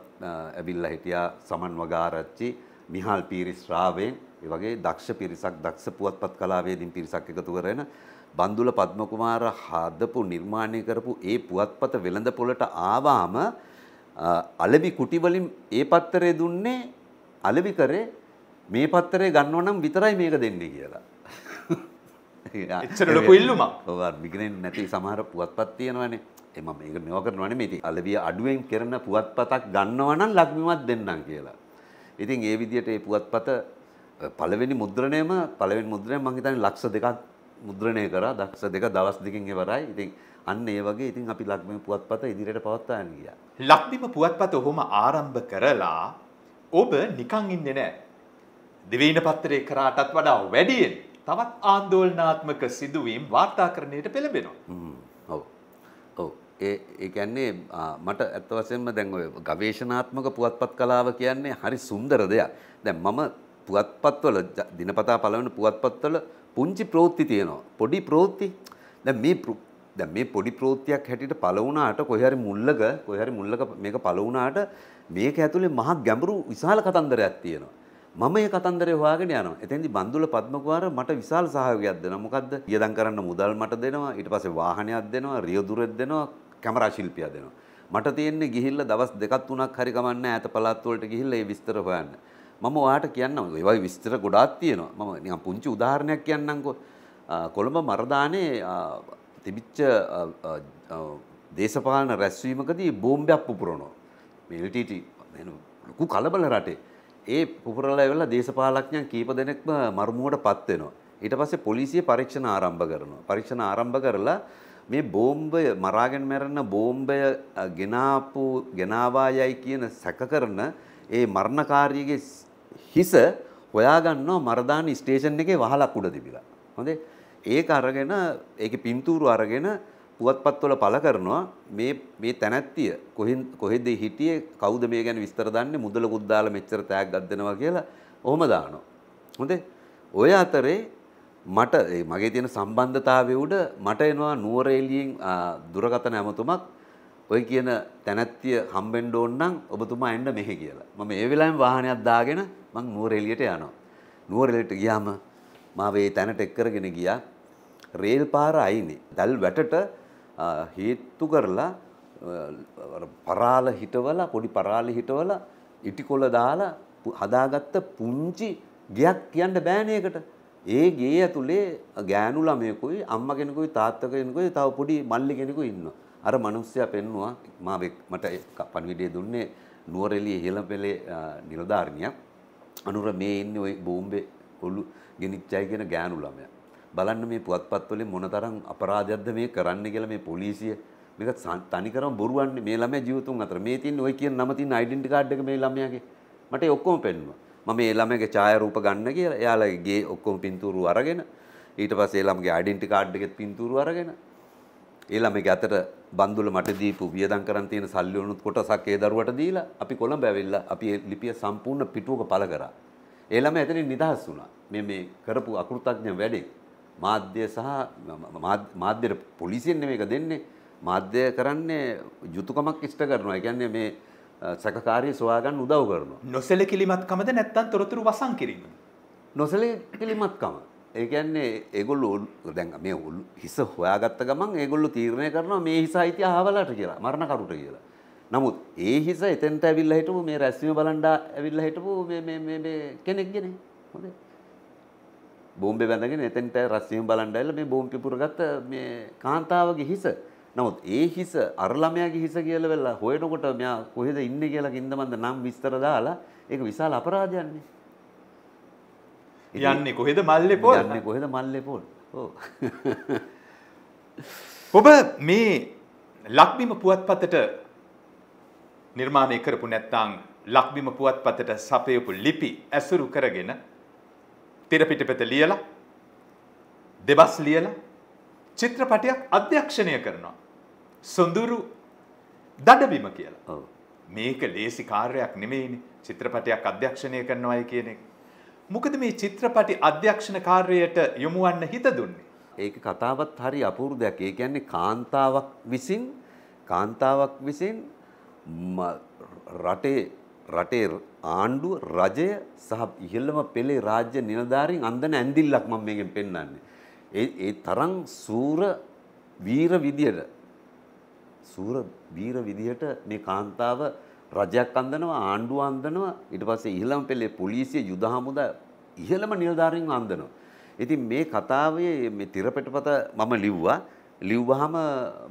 ඇවිල්ලා හිටියා සමන් වගාරච්චි නිහාල් පීරිස් රාවෙන් ඒ වගේ දක්ෂ පිරිසක් දක්ෂ පුවත්පත් කලාවේදින් පිරිසක් එකතු කරගෙන බන්දුල පද්මකුමාර හදපු නිර්මාණය කරපු ඒ පුවත්පත වෙළඳ පොළට ආවාම අලෙවි කුටි වලින් ඒ පත්තරේ දුන්නේ අලෙවි කරේ මේ පත්තරේ ගන්නව නම් විතරයි මේක දෙන්නේ කියලා. එච්චර ලොකු ඉල්ලුමක් ඔවා විග්‍රහෙන් නැති සමහර පුවත්පත් තියෙනවනේ එම මේක මේවා කරනවනේ මේ ඉතින් අලවිය අඩුවෙන් කරන පුවත්පතක් ගන්නවා නම් ලක්මිමත් දෙන්නම් කියලා ඉතින් ඒ විදිහට ඒ පුවත්පත පළවෙනි මුද්‍රණයම පළවෙනි මුද්‍රණය මම හිතන්නේ ලක්ෂ දෙකක් මුද්‍රණය කරා දක්ෂ දෙක දවස් දෙකකින් ඉවරයි. ඉතින් අන්න ඒ වගේ ඉතින් අපි ලක්දිම පුවත්පත ඉදිරියට පවත්වාගෙන ගියා. ලක්දිම පුවත්පත ඔහොම ආරම්භ කරලා ඔබ නිකන් ඉන්නේ නැහැ. දිවයින පත්‍රේ කරාටත් වඩා වැඩියෙන් තවත් ආන්දෝලනාත්මක සිදුවීම් වාර්තාකරණයට පෙළඹෙනවා. ඔව්. ඒ කියන්නේ මට ඇත්ත වශයෙන්ම දැන් ඔය ගවේෂණාත්මක පුවත්පත් කලාව කියන්නේ හරි සුන්දර දෙයක්. දැන් මම පුවත්පත්වල දිනපතා පළවෙනි පුවත්පත්වල පුංචි ප්‍රවෘත්ති තියෙනවා. පොඩි ප්‍රවෘත්ති. දැන් මේ දැන් මේ පොඩි ප්‍රවෘත්තියක් හැටියට පළ වුණාට කොහේ හරි මුල්ලක කොහේ හරි මුල්ලක මේක පළ වුණාට මේක ඇතුලේ මහා ගැඹුරු විශාල කතන්දරයක් තියෙනවා. මම ඒ කතන්දරය හොයාගෙන යනවා. එතෙන්දී බන්දුල පද්මකුමාර මට විශාල සහයෝගයක් දෙනවා. මොකද්ද? වියදම් කරන්න මුදල් මට දෙනවා. ඊට පස්සේ වාහනයක් දෙනවා, රියදුරෙක් දෙනවා, කැමරා ශිල්පියා දෙනවා. මට තියෙන්නේ ගිහිල්ලා දවස් දෙකක් තුනක් හරි ගමන්නේ ඈත පළාත් වලට ගිහිල්ලා ඒ විස්තර හොයන්න. මම ඔයාට කියන්නම්. ඒ වගේ විස්තර ගොඩාක් තියෙනවා. මම නිකන් පුංචි උදාහරණයක් කියන්නම්කෝ. කොළඹ මරදානේ තිබිච්ච දේශපාලන රැස්වීමකදී බෝම්බයක් පුපුරනවා. මේ එල්ටීටී ලොකු කලබල රටේ. ඒ පුපුරලා ඇවිල්ලා දේශපාලඥයන් කීප දෙනෙක්ම මරුමුවට පත් වෙනවා. ඊට පස්සේ පොලිසිය පරීක්ෂණ ආරම්භ කරනවා. පරීක්ෂණ ආරම්භ කරලා මේ බෝම්බය මරාගෙන මැරෙන බෝම්බය ගෙනාපු ගෙනාවා යයි කියන සැකකරන ඒ මරණකාරියගේ හිස හොයාගන්නවා මරදාන ස්ටේෂන් එකේ වහලක් උඩ තිබිලා. හොඳේ. ඒක අරගෙන ඒකේ පින්තූරු අරගෙන පුවත්පත්වල පළ කරනවා මේ මේ තැනැත්තිය කොහෙන් කොහෙද හිටියේ කවුද මේ ගැන විස්තර දන්නේ මුදලකුත් දාලා මෙච්චර තෑග්ගක් දෙනවා කියලා ඔහොම දානවා. හොඳේ. ඔය අතරේ මට මගේ තියෙන සම්බන්ධතාවය උඩ මට එනවා නුවර එළියෙන් දුරකථන ඇමතුමක් ඔය කියන තැනැත්තිය හම්බෙන්න ඕන නම් ඔබතුමා එන්න මෙහි කියලා. මම ඒ වෙලාවෙම වාහනයක් දාගෙන මං නුවර එළියට යනවා. නුවර එළියට ගියාම මාව ඒ තැනට එක්කරගෙන ගියා. රේල් පාර අයිනේ. දැල් වැටට හේත්තු කරලා පරාල හිටවල පොඩි පරාල හිටවල ඉටිකොල දාලා හදාගත්ත පුංචි ගයක් කියන්න බෑනයකට ඒ ගේ ඇතුලේ ගෑනු ළමයකුයි අම්ම කෙනෙකුයි තාත්තා කෙනෙකුයි තව පොඩි මල්ලි කෙනෙකු ඉන්නවා. අර මිනිස්සයා පෙන්නවා මා මට පණිවිඩය දුන්නේ නුවරඑළියේ හෙළපෙළේ නිලධාරිනියක්. අනුර මේ ඉන්නේ ওই බෝම්බේ ඔලු ගෙනිච්චයි කියන ගෑනු ළමයා. බලන්න මේ පුවත්පත් වලින් මොනතරම් අපරාධයක්ද මේ කරන්නේ කියලා මේ පොලිසිය මේක තනිකරම බොරුවන්නේ මේ ළමයා ජීවිතුන් අතර මේ තියෙන ওই කියන නම තියෙන ඩෙන්ටි කාඩ් එක මේ ළමයාගේ මට ඒ ඔක්කොම පෙන්නුවා මම මේ ළමයාගේ ඡායාරූප ගන්න කියලා එයාලගේ ගේ ඔක්කොම පින්තූරු අරගෙන ඊට පස්සේ ඒ ළමගේ ඩෙන්ටි කාඩ් එකෙත් පින්තූරු අරගෙන ඒ ළමයාගේ අතට බන්දුල මට දීපු වියදම් කරන් තියෙන සල්ලි උනුත් කොටසක් ඒ දරුවට දීලා අපි කොළඹ ඇවිල්ලා අපි ලිපිය සම්පූර්ණ පිටුවක පළ කරා ඒ ළමයා එතනින් නිදහස් වුණා මේ මේ කරපු අකෘතඥ වැඩේ මාධ්‍ය සහ මාධ්‍යයට පොලිසියෙන් නෙමෙයි ඒක දෙන්නේ. මාධ්‍ය කරන්නේ යුතුයකමක් ඉෂ්ට කරනවා. ඒ කියන්නේ මේ සැකකාරී සොයාගන්න උදව් කරනවා. නොසැලකිලිමත්කමද නැත්නම් තොරතුරු වසන් කිරීම. නොසැලකිලිමත්කම. ඒ කියන්නේ ඒගොල්ලෝ දැන් මේ හිස හොයාගත්ත ගමන් ඒගොල්ලෝ තීරණය කරනවා මේ හිස අයිති අහවලට කියලා, මරණ කරුට කියලා. නමුත් ඒ හිස එතෙන්ට ඇවිල්ලා හිටපු මේ රැස්වීම බලන් ඇවිල්ලා හිටපු මේ මේ මේ කෙනෙක් ගැන. හොඳයි. බෝම්බෙ වැඳගෙන එතෙන්ට රස්සියම් බලන්න ඇවිල්ලා මේ බෝම්බ පිපුරගත්ත මේ කාන්තාවගේ හිස නමුත් ඒ හිස අර ළමයාගේ හිස කියලා වෙලා හොයනකොට මෙයා කොහෙද ඉන්නේ කියලා කින්දමන්ද නම් විස්තර දාලා ඒක විශාල අපරාධයක්නේ. යන්නේ කොහෙද මල්ලේ පොල්? යන්නේ කොහෙද මල්ලේ පොල්? ඔබ මේ ලක්බිම පුවත්පතට නිර්මාණය කරපු නැත්නම් ලක්බිම පුවත්පතට සපයපු ලිපි ඇසුරු කරගෙන තිර පිටපත ලියලා දෙබස් ලියලා චිත්‍රපටයක් අධ්‍යක්ෂණය කරනවා. සොඳුරු දඩබිම කියලා. මේක ලේසි කාර්යයක් නෙමෙයිනේ. චිත්‍රපටයක් අධ්‍යක්ෂණය කරනවායි කියන එක. මොකද මේ චිත්‍රපටි අධ්‍යක්ෂණ කාර්යයට යොමු වෙන්න හිත දුන්නේ? ඒක කතාවත් හරි අපූර්ව දෙයක්. ඒ කියන්නේ කාන්තාවක් විසින් කාන්තාවක් විසින් රටේ රටේ ආණ්ඩුව රජය සහ ඉහළම පෙළේ රාජ්‍ය නිලධාරීන් අන්දන ඇඳිල්ලක් මම මේකෙන් පෙන්වන්නේ. ඒ ඒ තරම් සූර වීර විදියට සූර වීර විදියට මේ කාන්තාව රජයක් අන්දනවා ආණ්ඩුව අන්දනවා ඊට පස්සේ ඉහළම පෙළේ පොලිසිය යුද හමුදා ඉහළම නිලධාරීන්ව අන්දනවා. ඉතින් මේ කතාවේ මේ තිරපෙටපත මම ලිව්වා. ලිව්වහම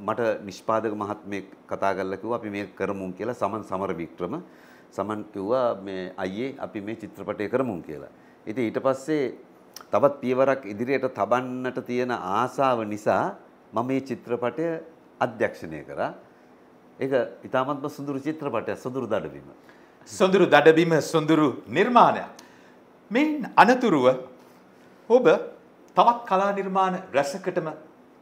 මට නිෂ්පාදක මහත්මයෙක් කතා කරලා කිව්වා අපි මේක කරමු කියලා සමන් සමර වික්‍රම සමන් කිව්වා මේ අයියේ අපි මේ චිත්‍රපටය කරමු කියලා. ඉතින් ඊට පස්සේ තවත් පියවරක් ඉදිරියට තබන්නට තියෙන ආසාව නිසා මම මේ චිත්‍රපටය අධ්‍යක්ෂණය කරා. ඒක ඉතාමත්ම සුඳුරු චිත්‍රපටයක් සොඳුරු දඩබිම. සොඳුරු දඩබිම සොඳුරු නිර්මාණයක්. මෙන් අනතුරුව ඔබ තවත් කලා නිර්මාණ රැසකටම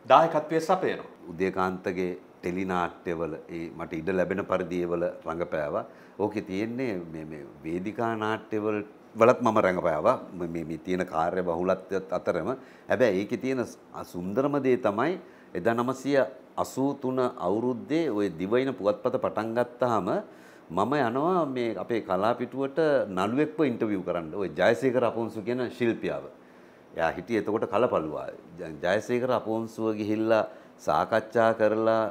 දායකත්වය සපයනවා. උදේකාන්තගේ ටෙලිනාට්‍යවල ඒ මට ඉඩ ලැබෙන පරිදිවල රඟපෑවා. ඕකේ තියෙන්නේ වේදිකා නාට්‍යවල වලත් මම රඟපෑවා මේ තියෙන කාර්ය බහුලත්වයත් අතරම හැබැයි ඒකේ තියෙන සුන්දරම දේ තමයි එදා 983 අවුරුද්දේ ওই දිවයින පුවත්පත පටන් ගත්තාම මම යනවා මේ අපේ කලාපිටුවට නළුවෙක්ව ඉන්ටර්විව් කරන්න. ওই ජයසේකර අපොන්සු කියන ශිල්පියාව. එයා හිටියේ එතකොට කලපලුවා. ජයසේකර අපොන්සුව ගිහිල්ලා සාකච්ඡා කරලා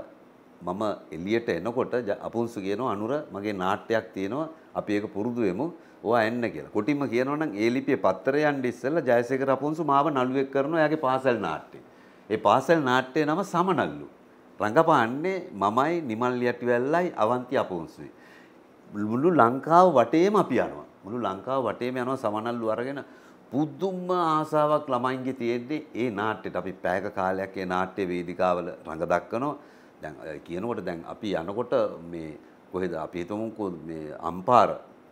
මම එලියට එනකොට අපුන්සු කියනවා අනුර මගේ නාට්‍යයක් තියෙනවා අපි ඒක පුරුදු වෙමු. ඔයා එන්න කියලා. කොටිම කියනවා නම් ඒ ලිපියේ පත්‍රය යන්න ඉස්සෙල්ලා ජයසේකර අපුන්සු මාව නළුවෙක් කරනවා එයාගේ පාසල් නාට්‍යය. ඒ පාසල් නාට්‍යයේ නම සමනල්ලු. රංගපාන්නේ මමයි නිමල් යටිවැල්ලයි අවන්ති අපුන්සුයි. මුළු ලංකාව වටේම අපි යනවා. මුළු ලංකාව වටේම යනවා සමනල්ලු අරගෙන පුදුම ආසාවක් ළමයින්ගේ තියෙන්නේ ඒ නාට්‍යට අපි පැයක කාලයක් ඒ නාට්‍ය වේදිකාවල රඟ දක්වනවා. දැන් කියනකොට දැන් අපි යනකොට මේ කොහෙද අපි හිතමුකෝ මේ අම්පාර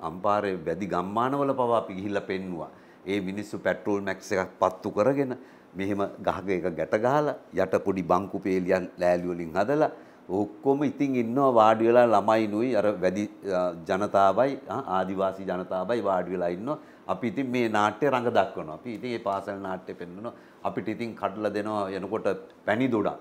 අම්පාරේ වැදි ගම්මානවල පවා අපි ගිහිල්ලා පෙන්නවා. ඒ මිනිස්සු පෙට්‍රෝල් මැක්ස් එකක් පත්තු කරගෙන මෙහෙම ගහක එක ගැට ගහලා යට පොඩි බංකු පේලියන් ලෑලි වලින් හදලා ඔක්කොම ඉතින් ඉන්නවා වාඩි වෙලා ළමයි නුයි අර වැඩි ජනතාවයි ආදිවාසී ජනතාවයි වාඩි වෙලා ඉන්නවා අපි ඉතින් මේ නාට්‍ය රඟ දක්වනවා අපි ඉතින් මේ පාසල් නාට්‍ය පෙන්වනවා අපිට ඉතින් කඩලා දෙනවා එනකොට පැණි දොඩක්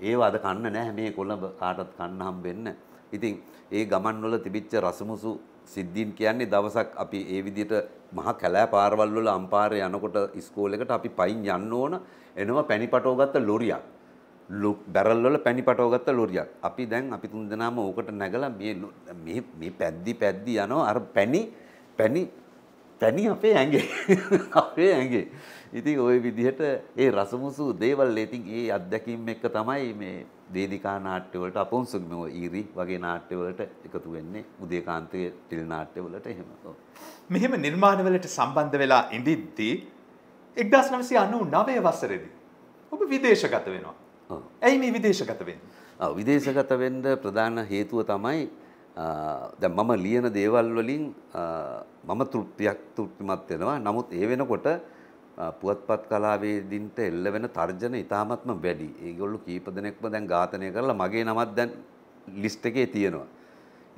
ඒව අද කන්න නැහැ මේ කොළඹ කාටත් කන්න හම්බෙන්න. ඉතින් ඒ ගමන්වල තිබිච්ච රසමුසු සිද්ධීන් කියන්නේ දවසක් අපි ඒ විදිහට මහා කැලෑ පාරවල් වල අම්පාරේ යනකොට ඉස්කෝලේකට අපි පයින් යන්න ඕන එනවා පැණිපටව ගත්ත ලොරියක් ලොක් බැරල් වල පැණිපටව ගත්ත ලොරියක් අපි දැන් අපි තුන් දෙනාම ඕකට නැගලා මේ මේ මේ පැද්දි පැද්දි යනවා අර පැණි පැණි පැණි අපේ ඇඟේ අපේ ඇඟේ ඉතින් ওই විදිහට ඒ රසමුසු දේවල් ඉතින් ඒ අත්දැකීම් එක්ක තමයි මේ වේදිකා නාට්‍ය වලට අපොන්සුගේ මේ ඊරි වගේ නාට්‍ය වලට එකතු වෙන්නේ උදේකාන්තයේ ටිල් නාට්‍ය වලට එහෙම. මෙහෙම නිර්මාණ වලට සම්බන්ධ වෙලා ඉඳිද්දී 1999 වසරේදී ඔබ විදේශගත වෙනවා. ඇයි මේ විදේශගත වෙන්නේ? ඔව් විදේශගත වෙන්න ප්‍රධාන හේතුව තමයි දැන් මම ලියන දේවල් වලින් මම තෘප්තියක් තෘප්තිමත් වෙනවා. නමුත් ඒ වෙනකොට පුවත්පත් කලාවේදින්ට එල්ල වෙන තර්ජන ඉතාමත්ම වැඩි. ඒගොල්ලෝ කීප දෙනෙක්ම දැන් ඝාතනය කරලා මගේ නමත් දැන් ලිස්ට් එකේ තියෙනවා.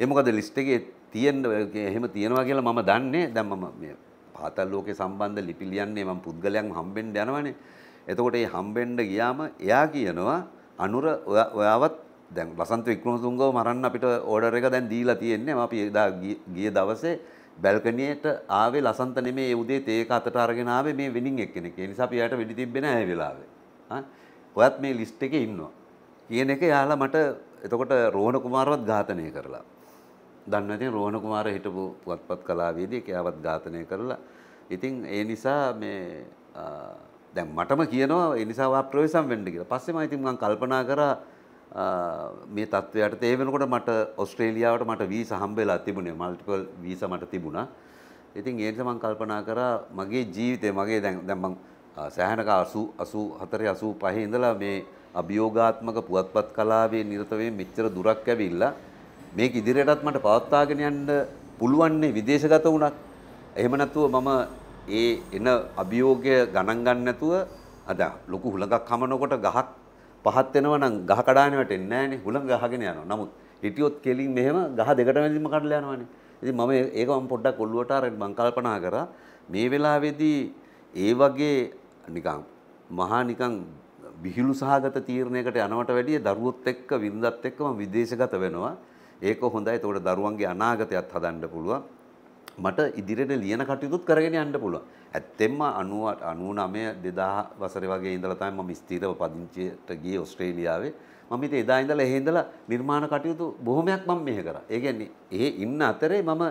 ඒ මොකද ලිස්ට් එකේ තියෙන්න එහෙම තියෙනවා කියලා මම දන්නේ. දැන් මම මේ පාතල් ලෝකේ සම්බන්ධ ලිපි ලියන්නේ මම පුද්ගලයන් හම්බෙන්න යනවනේ. එතකොට මේ හම්බෙන්න ගියාම එයා කියනවා අනුර ඔයාවත් දැන් වසන්ත වික්‍රමතුංගව මරන්න අපිට ඕඩර් එක දැන් දීලා තියෙන්නේ. අපි ගිය දවසේ බැල්කනියට ආවේ ලසන්ත නෙමේ ඒ උදේ තේ එක අතට අරගෙන ආවේ මේ වෙනින් එක්කෙනෙක්. ඒ නිසා අපි එයාට වෙඩි තිබ්බේ නැහැ ඒ වෙලාවේ. ඔයත් මේ ලිස්ට් එකේ ඉන්නවා. කියන එක යාලා මට එතකොට රෝහණ කුමාරවත් ඝාතනය කරලා. දන්නවා ඉතින් රෝහණ කුමාර හිටපු පුවත්පත් කලාවේදී එයාවත් ඝාතනය කරලා. ඉතින් ඒ නිසා මේ දැන් මටම කියනවා ඒ නිසා වා ප්‍රවේශම් වෙන්න කියලා. පස්සේ මම ඉතින් මම කල්පනා කරා මේ තත්ත්වයට තේ වෙනකොට මට ඔස්ට්‍රේලියාවට මට වීස හම්බෙලා තිබුණේ මල්ටිපල් වීස මට තිබුණා. ඉතින් ඒ නිසා මම කල්පනා කරා මගේ ජීවිතේ මගේ දැන් දැන් මම සෑහනක 80 84 85 ඉඳලා මේ අභියෝගාත්මක පුවත්පත් කලාවේ නිරත වෙමින් මෙච්චර දුරක් ඇවිල්ලා මේක ඉදිරියටත් මට පවත්වාගෙන යන්න පුළුවන්නේ විදේශගත වුණත්. එහෙම නැතුව මම ඒ එන අභියෝගය ගණන් ගන්න නැතුව අද ලොකු හුලඟක් හමනකොට ගහක් පහත් වෙනවා නම් ගහ කඩාගෙන වැටෙන්නේ නැහනේ. හුළඟ ගහගෙන යනවා. නමුත් හිටියොත් කෙලින් මෙහෙම ගහ දෙකට වැදින්ම කඩලා යනවානේ. ඉතින් මම ඒක මම පොඩ්ඩක් ඔල්ලුවට අර මං කල්පනා කරා මේ වෙලාවේදී ඒ වගේ නිකන් මහා නිකන් විහිළු සහගත තීරණයකට යනවට වැඩිය දරුවොත් එක්ක වින්දත් එක්ක මම විදේශගත වෙනවා. ඒක හොඳයි. ඒතකොට දරුවන්ගේ අනාගතයත් හදන්න පුළුවන්. මට ඉදිරියට ලියන කටයුතුත් කරගෙන යන්න පුළුවන්. ඇත්තෙන්ම 90 99 2000 වසරේ වගේ ඉඳලා තමයි මම ස්ථිරව පදිංචියට ගියේ ඔස්ට්‍රේලියාවේ. මම ඉතින් එදා ඉඳලා එහෙ ඉඳලා නිර්මාණ කටයුතු බොහොමයක් මම මෙහෙ කරා. ඒ කියන්නේ එහෙ ඉන්න අතරේ මම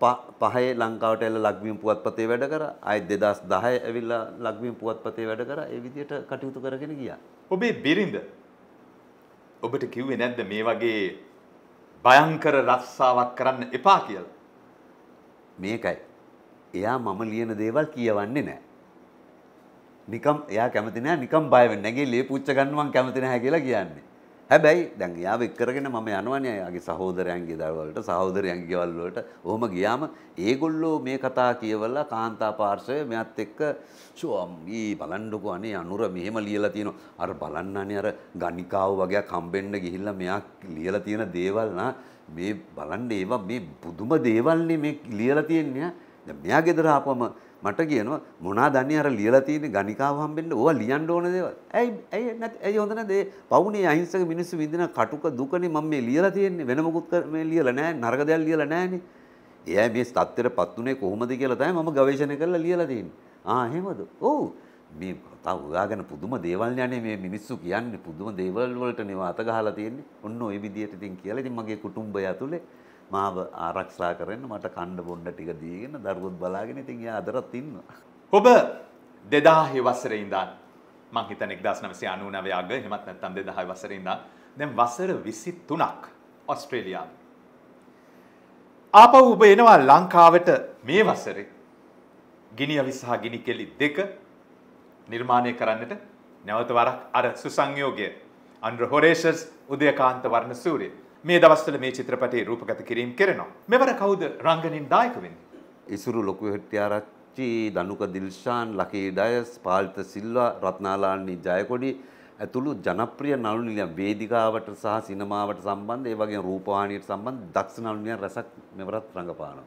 2005 ලංකාවට ඇවිල්ලා ලක්බිම් පුවත්පතේ වැඩ කරා. ආයෙත් 2010 ඇවිල්ලා ලක්බිම් පුවත්පතේ වැඩ කරා. ඒ විදිහට කටයුතු කරගෙන ගියා. ඔබේ බිරිඳ ඔබට කිව්වේ නැද්ද මේ වගේ භයංකර රස්සාවක් කරන්න එපා කියලා? මේකයි. එයා මම ලියන දේවල් කියවන්නේ නෑ. නිකම් එයා කැමති නෑ නිකම් බය වෙන්න. ඇගේ ලේ පුච්ච ගන්නවන් කැමති නෑ කියලා කියන්නේ. හැබැයි දැන් එයාව එක්කරගෙන මම යනවනේ එයාගේ සහෝදරයන්ගේ දරුවලට සහෝදරයන්ගේ ගෙවල් වලට. ඔහොම ගියාම ඒගොල්ලෝ මේ කතා කියවලා කාන්තා පාර්ශවය මෙයත් එක්ක ෂුවම් ඊ බලන්නකෝ අනේ අනුර මෙහෙම ලියලා තියෙනවා. අර බලන්න අනේ අර ගණිකාව වගේ හම්බෙන්න ගිහිල්ලා මෙයා ලියලා තියෙන දේවල් නා මේ බලන්න ඒවා මේ බුදුම දේවල්නේ මේ ලියලා තියෙන්නේ. දැන් මෙයා ගෙදර ආපම මට කියනවා මොනා දන්නේ අර ලියලා තියෙන ගණිකාව හම්බෙන්න ඕවා ලියන්න ඕන දේවල්. ඇයි ඇයි නැත් ඇයි හොඳ නැද ඒ පවුනේ අහිංසක මිනිස්සු විඳින කටුක දුකනේ මම මේ ලියලා තියෙන්නේ වෙන මොකුත් මේ ලියලා නැහැ නරක දේවල් ලියලා නැහනේ. එයා මේ තත්ත්වයට පත් උනේ කොහොමද කියලා තමයි මම ගවේෂණය කරලා ලියලා තියෙන්නේ. ආ එහෙමද? ඔව්. මේ තාම ඔයා ගැන පුදුම දේවල් යන්නේ මේ මිනිස්සු කියන්නේ පුදුම දේවල් වලට නේ අත ගහලා තියෙන්නේ. ඔන්න ওই විදියට ඉතින් කියලා ඉතින් මගේ කුටුම්බය ඇතුලේ මාව ආරක්ෂා කරන්න මට කණ්ඩ බොන්න ටික දීගෙන දරුවොත් බලාගෙන ඉතින් එයා අදටත් ඉන්නවා. ඔබ 2000 වසරේ ඉඳන් මං හිතන 1999 අග එහෙමත් නැත්නම් 2000 වසරේ ඉඳන් දැන් වසර 23ක් ඔස්ට්‍රේලියාව. ආපහු ඔබ එනවා ලංකාවට මේ වසරේ. ගිනි අවිස් සහ ගිනි කෙලි දෙක නිර්මාණය කරන්නට නැවත වරක් අර සුසංයෝගය අන්ඩ්‍ර හොරේෂස් උදයකාන්ත වර්ණ සූරිය මේ දවස්වල මේ චිත්‍රපටයේ රූපගත කිරීම කරනවා. මෙවර කවුද රංගනින් දායක වෙන්නේ? ඉසුරු ලොකු හෙට්ටිආරච්චි, දනුක දිල්ෂාන්, ලකී ඩයස්, පාලිත සිල්වා, රත්නාලාලනී ජයකොඩි ඇතුළු ජනප්‍රිය නළු නිලියන් වේදිකාවට සහ සිනමාවට සම්බන්ධ ඒ වගේ රූපවාහිනියට සම්බන්ධ දක්ෂ නළු නිලියන් රසක් මෙවරත් රඟපානවා.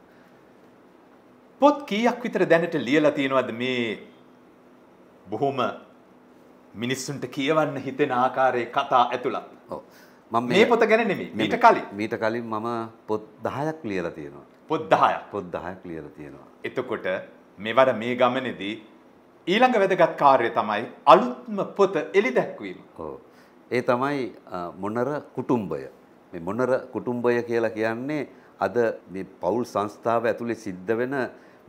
පොත් කීයක් විතර දැනට ලියලා තියෙනවද මේ බොහොම මිනිස්සුන්ට කියවන්න හිතෙන ආකාරයේ කතා ඇතුළත්. මම මේ පොත ගැන නෙමෙයි. මීට කලින් මීට කලින් මම පොත් 10ක් ලියලා තියෙනවා. පොත් 10ක්. පොත් 10ක් ලියලා තියෙනවා. එතකොට මෙවර මේ ගමනේදී ඊළඟ වැදගත් කාර්යය තමයි අලුත්ම පොත එලි දැක්වීම. ඔව්. ඒ තමයි මොනර කුටුම්බය. මේ මොනර කුටුම්බය කියලා කියන්නේ අද මේ පවුල් සංස්ථාව ඇතුලේ සිද්ධ වෙන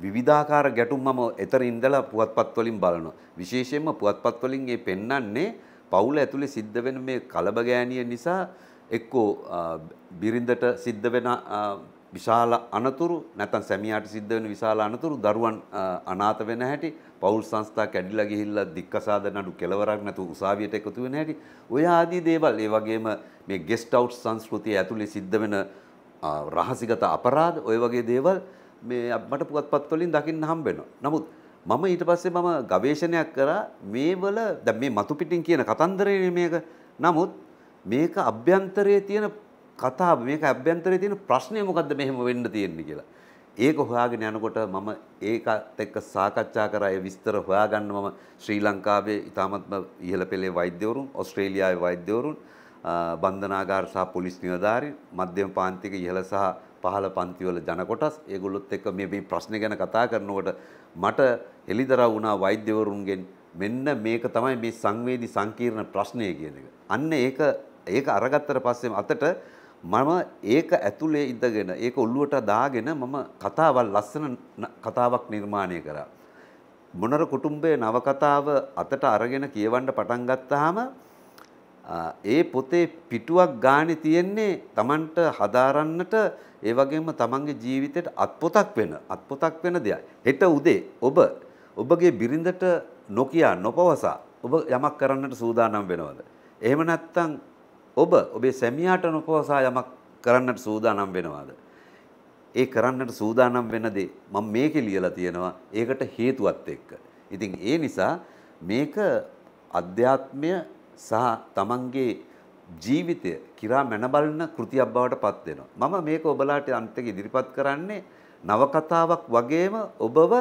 විවිධාකාර ගැටුම් මම එතර ඉඳලා පුවත්පත් වලින් බලනවා. විශේෂයෙන්ම පුවත්පත් වලින් මේ පෙන්වන්නේ පවුල ඇතුලේ සිද්ධ වෙන මේ කලබගෑනිය නිසා එක්කෝ බිරිඳට සිද්ධ වෙන විශාල අනතුරු නැත්නම් සැමියාට සිද්ධ වෙන විශාල අනතුරු දරුවන් අනාථ වෙන හැටි පෞල් සංස්ථා කැඩිලා ගිහිල්ලා දික්කසාද නඩු කෙලවරක් නැතුව උසාවියට එකතු වෙන හැටි ඔය ආදී දේවල් ඒ වගේම මේ ගෙස්ට් අවුට් සංස්කෘතිය ඇතුලේ සිද්ධ වෙන රහසිගත අපරාධ ඔය වගේ දේවල් මේ මට පුවත්පත් වලින් දකින්න හම්බෙනවා. නමුත් මම ඊට පස්සේ මම ගවේෂණයක් කරා මේවල දැන් මේ මතු පිටින් කියන කතන්දරේ මේක. නමුත් මේක අභ්‍යන්තරයේ තියෙන කතාව මේක අභ්‍යන්තරයේ තියෙන ප්‍රශ්නේ මොකද්ද මෙහෙම වෙන්න තියෙන්නේ කියලා. ඒක හොයාගෙන යනකොට මම ඒකත් එක්ක සාකච්ඡා කරා ඒ විස්තර හොයාගන්න මම ශ්‍රී ලංකාවේ ඉතාමත්ම ඉහළ පෙළේ වෛද්‍යවරුන් ඕස්ට්‍රේලියාවේ වෛද්‍යවරුන් බන්ධනාගාර සහ පොලිස් නිලධාරීන් මධ්‍යම පාන්තික ඉහළ සහ පහළ පන්තිවල ජනකොටස් ඒගොල්ලොත් එක්ක මේ මේ ප්‍රශ්න ගැන කතා කරනකොට මට එළිදරව් වුණා වෛද්‍යවරුන්ගෙන් මෙන්න මේක තමයි මේ සංවේදී සංකීර්ණ ප්‍රශ්නය කියන එක. අන්න ඒක ඒක අරගත්තට පස්සේ අතට මම ඒක ඇතුලේ ඉඳගෙන ඒක ඔළුවට දාගෙන මම කතාවල් ලස්සන කතාවක් නිර්මාණය කරා. මොනර කුටුම්බයේ නවකතාව අතට අරගෙන කියවන්න පටන් ගත්තාම ඒ පොතේ පිටුවක් ගානේ තියෙන්නේ Tamanට හදාරන්නට ඒ වගේම Tamanගේ ජීවිතයට අත්පොතක් වෙන අත්පොතක් වෙන දෙයක්. හෙට උදේ ඔබ ඔබගේ බිරිඳට නොකියා නොපවසා ඔබ යමක් කරන්නට සූදානම් වෙනවද? එහෙම නැත්නම් ඔබ ඔබේ සැමියාට නොපවසා යමක් කරන්නට සූදානම් වෙනවද? ඒ කරන්නට සූදානම් වෙන දේ මම මේකේ ලියලා තියෙනවා. ඒකට හේතුවත් එක්ක. ඉතින් ඒ නිසා මේක අධ්‍යාත්මය සහ තමන්ගේ ජීවිතය කිරා මැනබලන කෘතියක් බවට පත් වෙනවා. මම මේක ඔබලාට අන්තික ඉදිරිපත් කරන්නේ නවකතාවක් වගේම ඔබව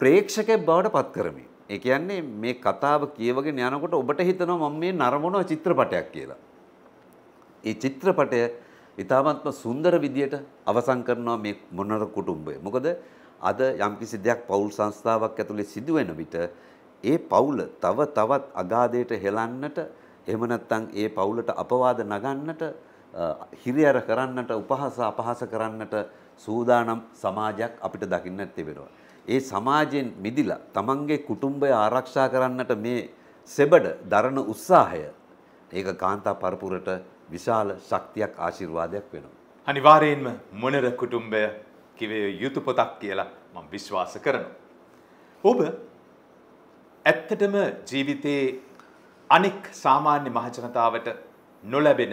ප්‍රේක්ෂකයෙක් බවට පත් කරමි. ඒ කියන්නේ මේ කතාව කියවගෙන යනකොට ඔබට හිතෙනවා මම මේ නරඹන චිත්‍රපටයක් කියලා. ඒ චිත්‍රපටය ඉතාමත්ම සුන්දර විදියට අවසන් කරනවා මේ මොනර කුටුම්බය. මොකද අද යම්කිසි දෙයක් පවුල් සංස්ථාවක් ඇතුලේ සිදුවෙන විට ඒ පවුල තව තවත් අගාධයට හෙලන්නට එහෙම නැත්නම් ඒ පවුලට අපවාද නගන්නට හිරියර කරන්නට උපහාස අපහාස කරන්නට සූදානම් සමාජයක් අපිට දකින්නට තිබෙනවා. ඒ සමාජයෙන් මිදිලා තමන්ගේ කුටුම්බය ආරක්ෂා කරන්නට මේ සෙබඩ දරන උත්සාහය ඒක කාන්තා පරපුරට විශාල ශක්තියක් ආශිර්වාදයක් වෙනවා. අනිවාර්යයෙන්ම මොනර කුටුම්බය කිවේ යුතු පොතක් කියලා මම විශ්වාස කරනවා. ඔබ ඇත්තටම ජීවිතයේ අනෙක් සාමාන්‍ය මහජනතාවට නොලැබෙන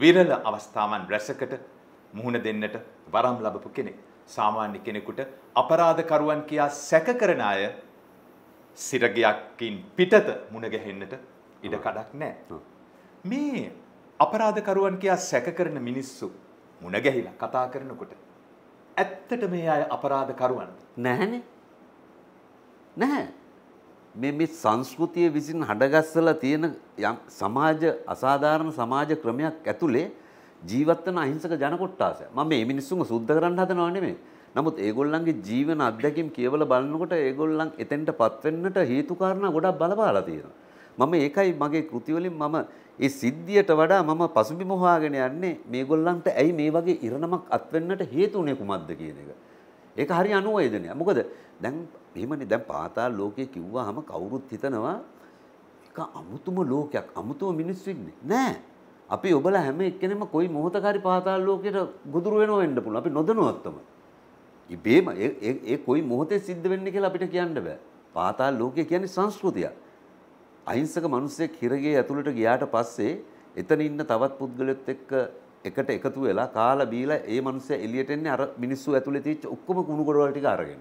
විරල අවස්ථාවන් රැසකට මුහුණ දෙන්නට වරම් ලබපු කෙනෙක්. සාමාන්‍ය කෙනෙකුට අපරාධකරුවන් කියා සැක කරන අය සිරගයක්කින් පිටත මුණගැහෙන්නට ඉඩ කඩක් නෑ. මේ අපරාධකරුවන් කියා සැක කරන මිනිස්සු මුණගැහිලා කතා කරනකොට ඇත්තට මේ අය අපරාධකරුවන් නැහැනේ නැහැ මේ මේ සංස්කෘතිය විසින් හඩගස්සලා තියෙන යම් සමාජ අසාධාරණ සමාජ ක්‍රමයක් ඇතුලේ ජීවත් වෙන අහිංසක ජන කොට්ටාසය. මම මේ මිනිස්සුන්ව සුද්ධ කරන්න හදනව නෙමෙයි. නමුත් ඒගොල්ලන්ගේ ජීවන අත්දැකීම් කියවලා බලනකොට ඒගොල්ලන් එතෙන්ටපත් වෙන්නට හේතු කාරණා ගොඩක් බලපාලා තියෙනවා. මම ඒකයි මගේ කෘතිවලින් මම ඒ සිද්ධියට වඩා මම පසුබිම හොයාගෙන යන්නේ මේගොල්ලන්ට ඇයි මේ වගේ ඉරණමක් අත්වෙන්නට හේතු උනේ කුමක්ද කියන එක. ඒක හරි අනුවේදනය. මොකද දැන් එහෙමනේ දැන් පාතාල ලෝකේ කිව්වහම කවුරුත් හිතනවා ඒක අමුතුම ලෝකයක්. අමුතුම මිනිස්සු ඉන්නේ. නෑ. අපි ඔබලා හැම එක්කෙනෙම කොයි මොහොතක හරි පාතාල ලෝකයට ගොදුරු වෙනව වෙන්න පුළුවන්. අපි නොදැනුවත් තමයි. ඉබේම ඒ ඒ කොයි මොහොතේ සිද්ධ වෙන්නේ කියලා අපිට කියන්න බෑ. පාතාල ලෝකය කියන්නේ සංස්කෘතියක්. අහිංසක මිනිස්සෙක් හිරගේ ඇතුළට ගියාට පස්සේ එතන ඉන්න තවත් පුද්ගලයෙක් එක්ක එකට එකතු වෙලා කාලා බීලා ඒ මිනිස්සයා එළියට එන්නේ අර මිනිස්සු ඇතුලේ තියෙච්ච ඔක්කොම කුණු ගොඩවල් ටික අරගෙන.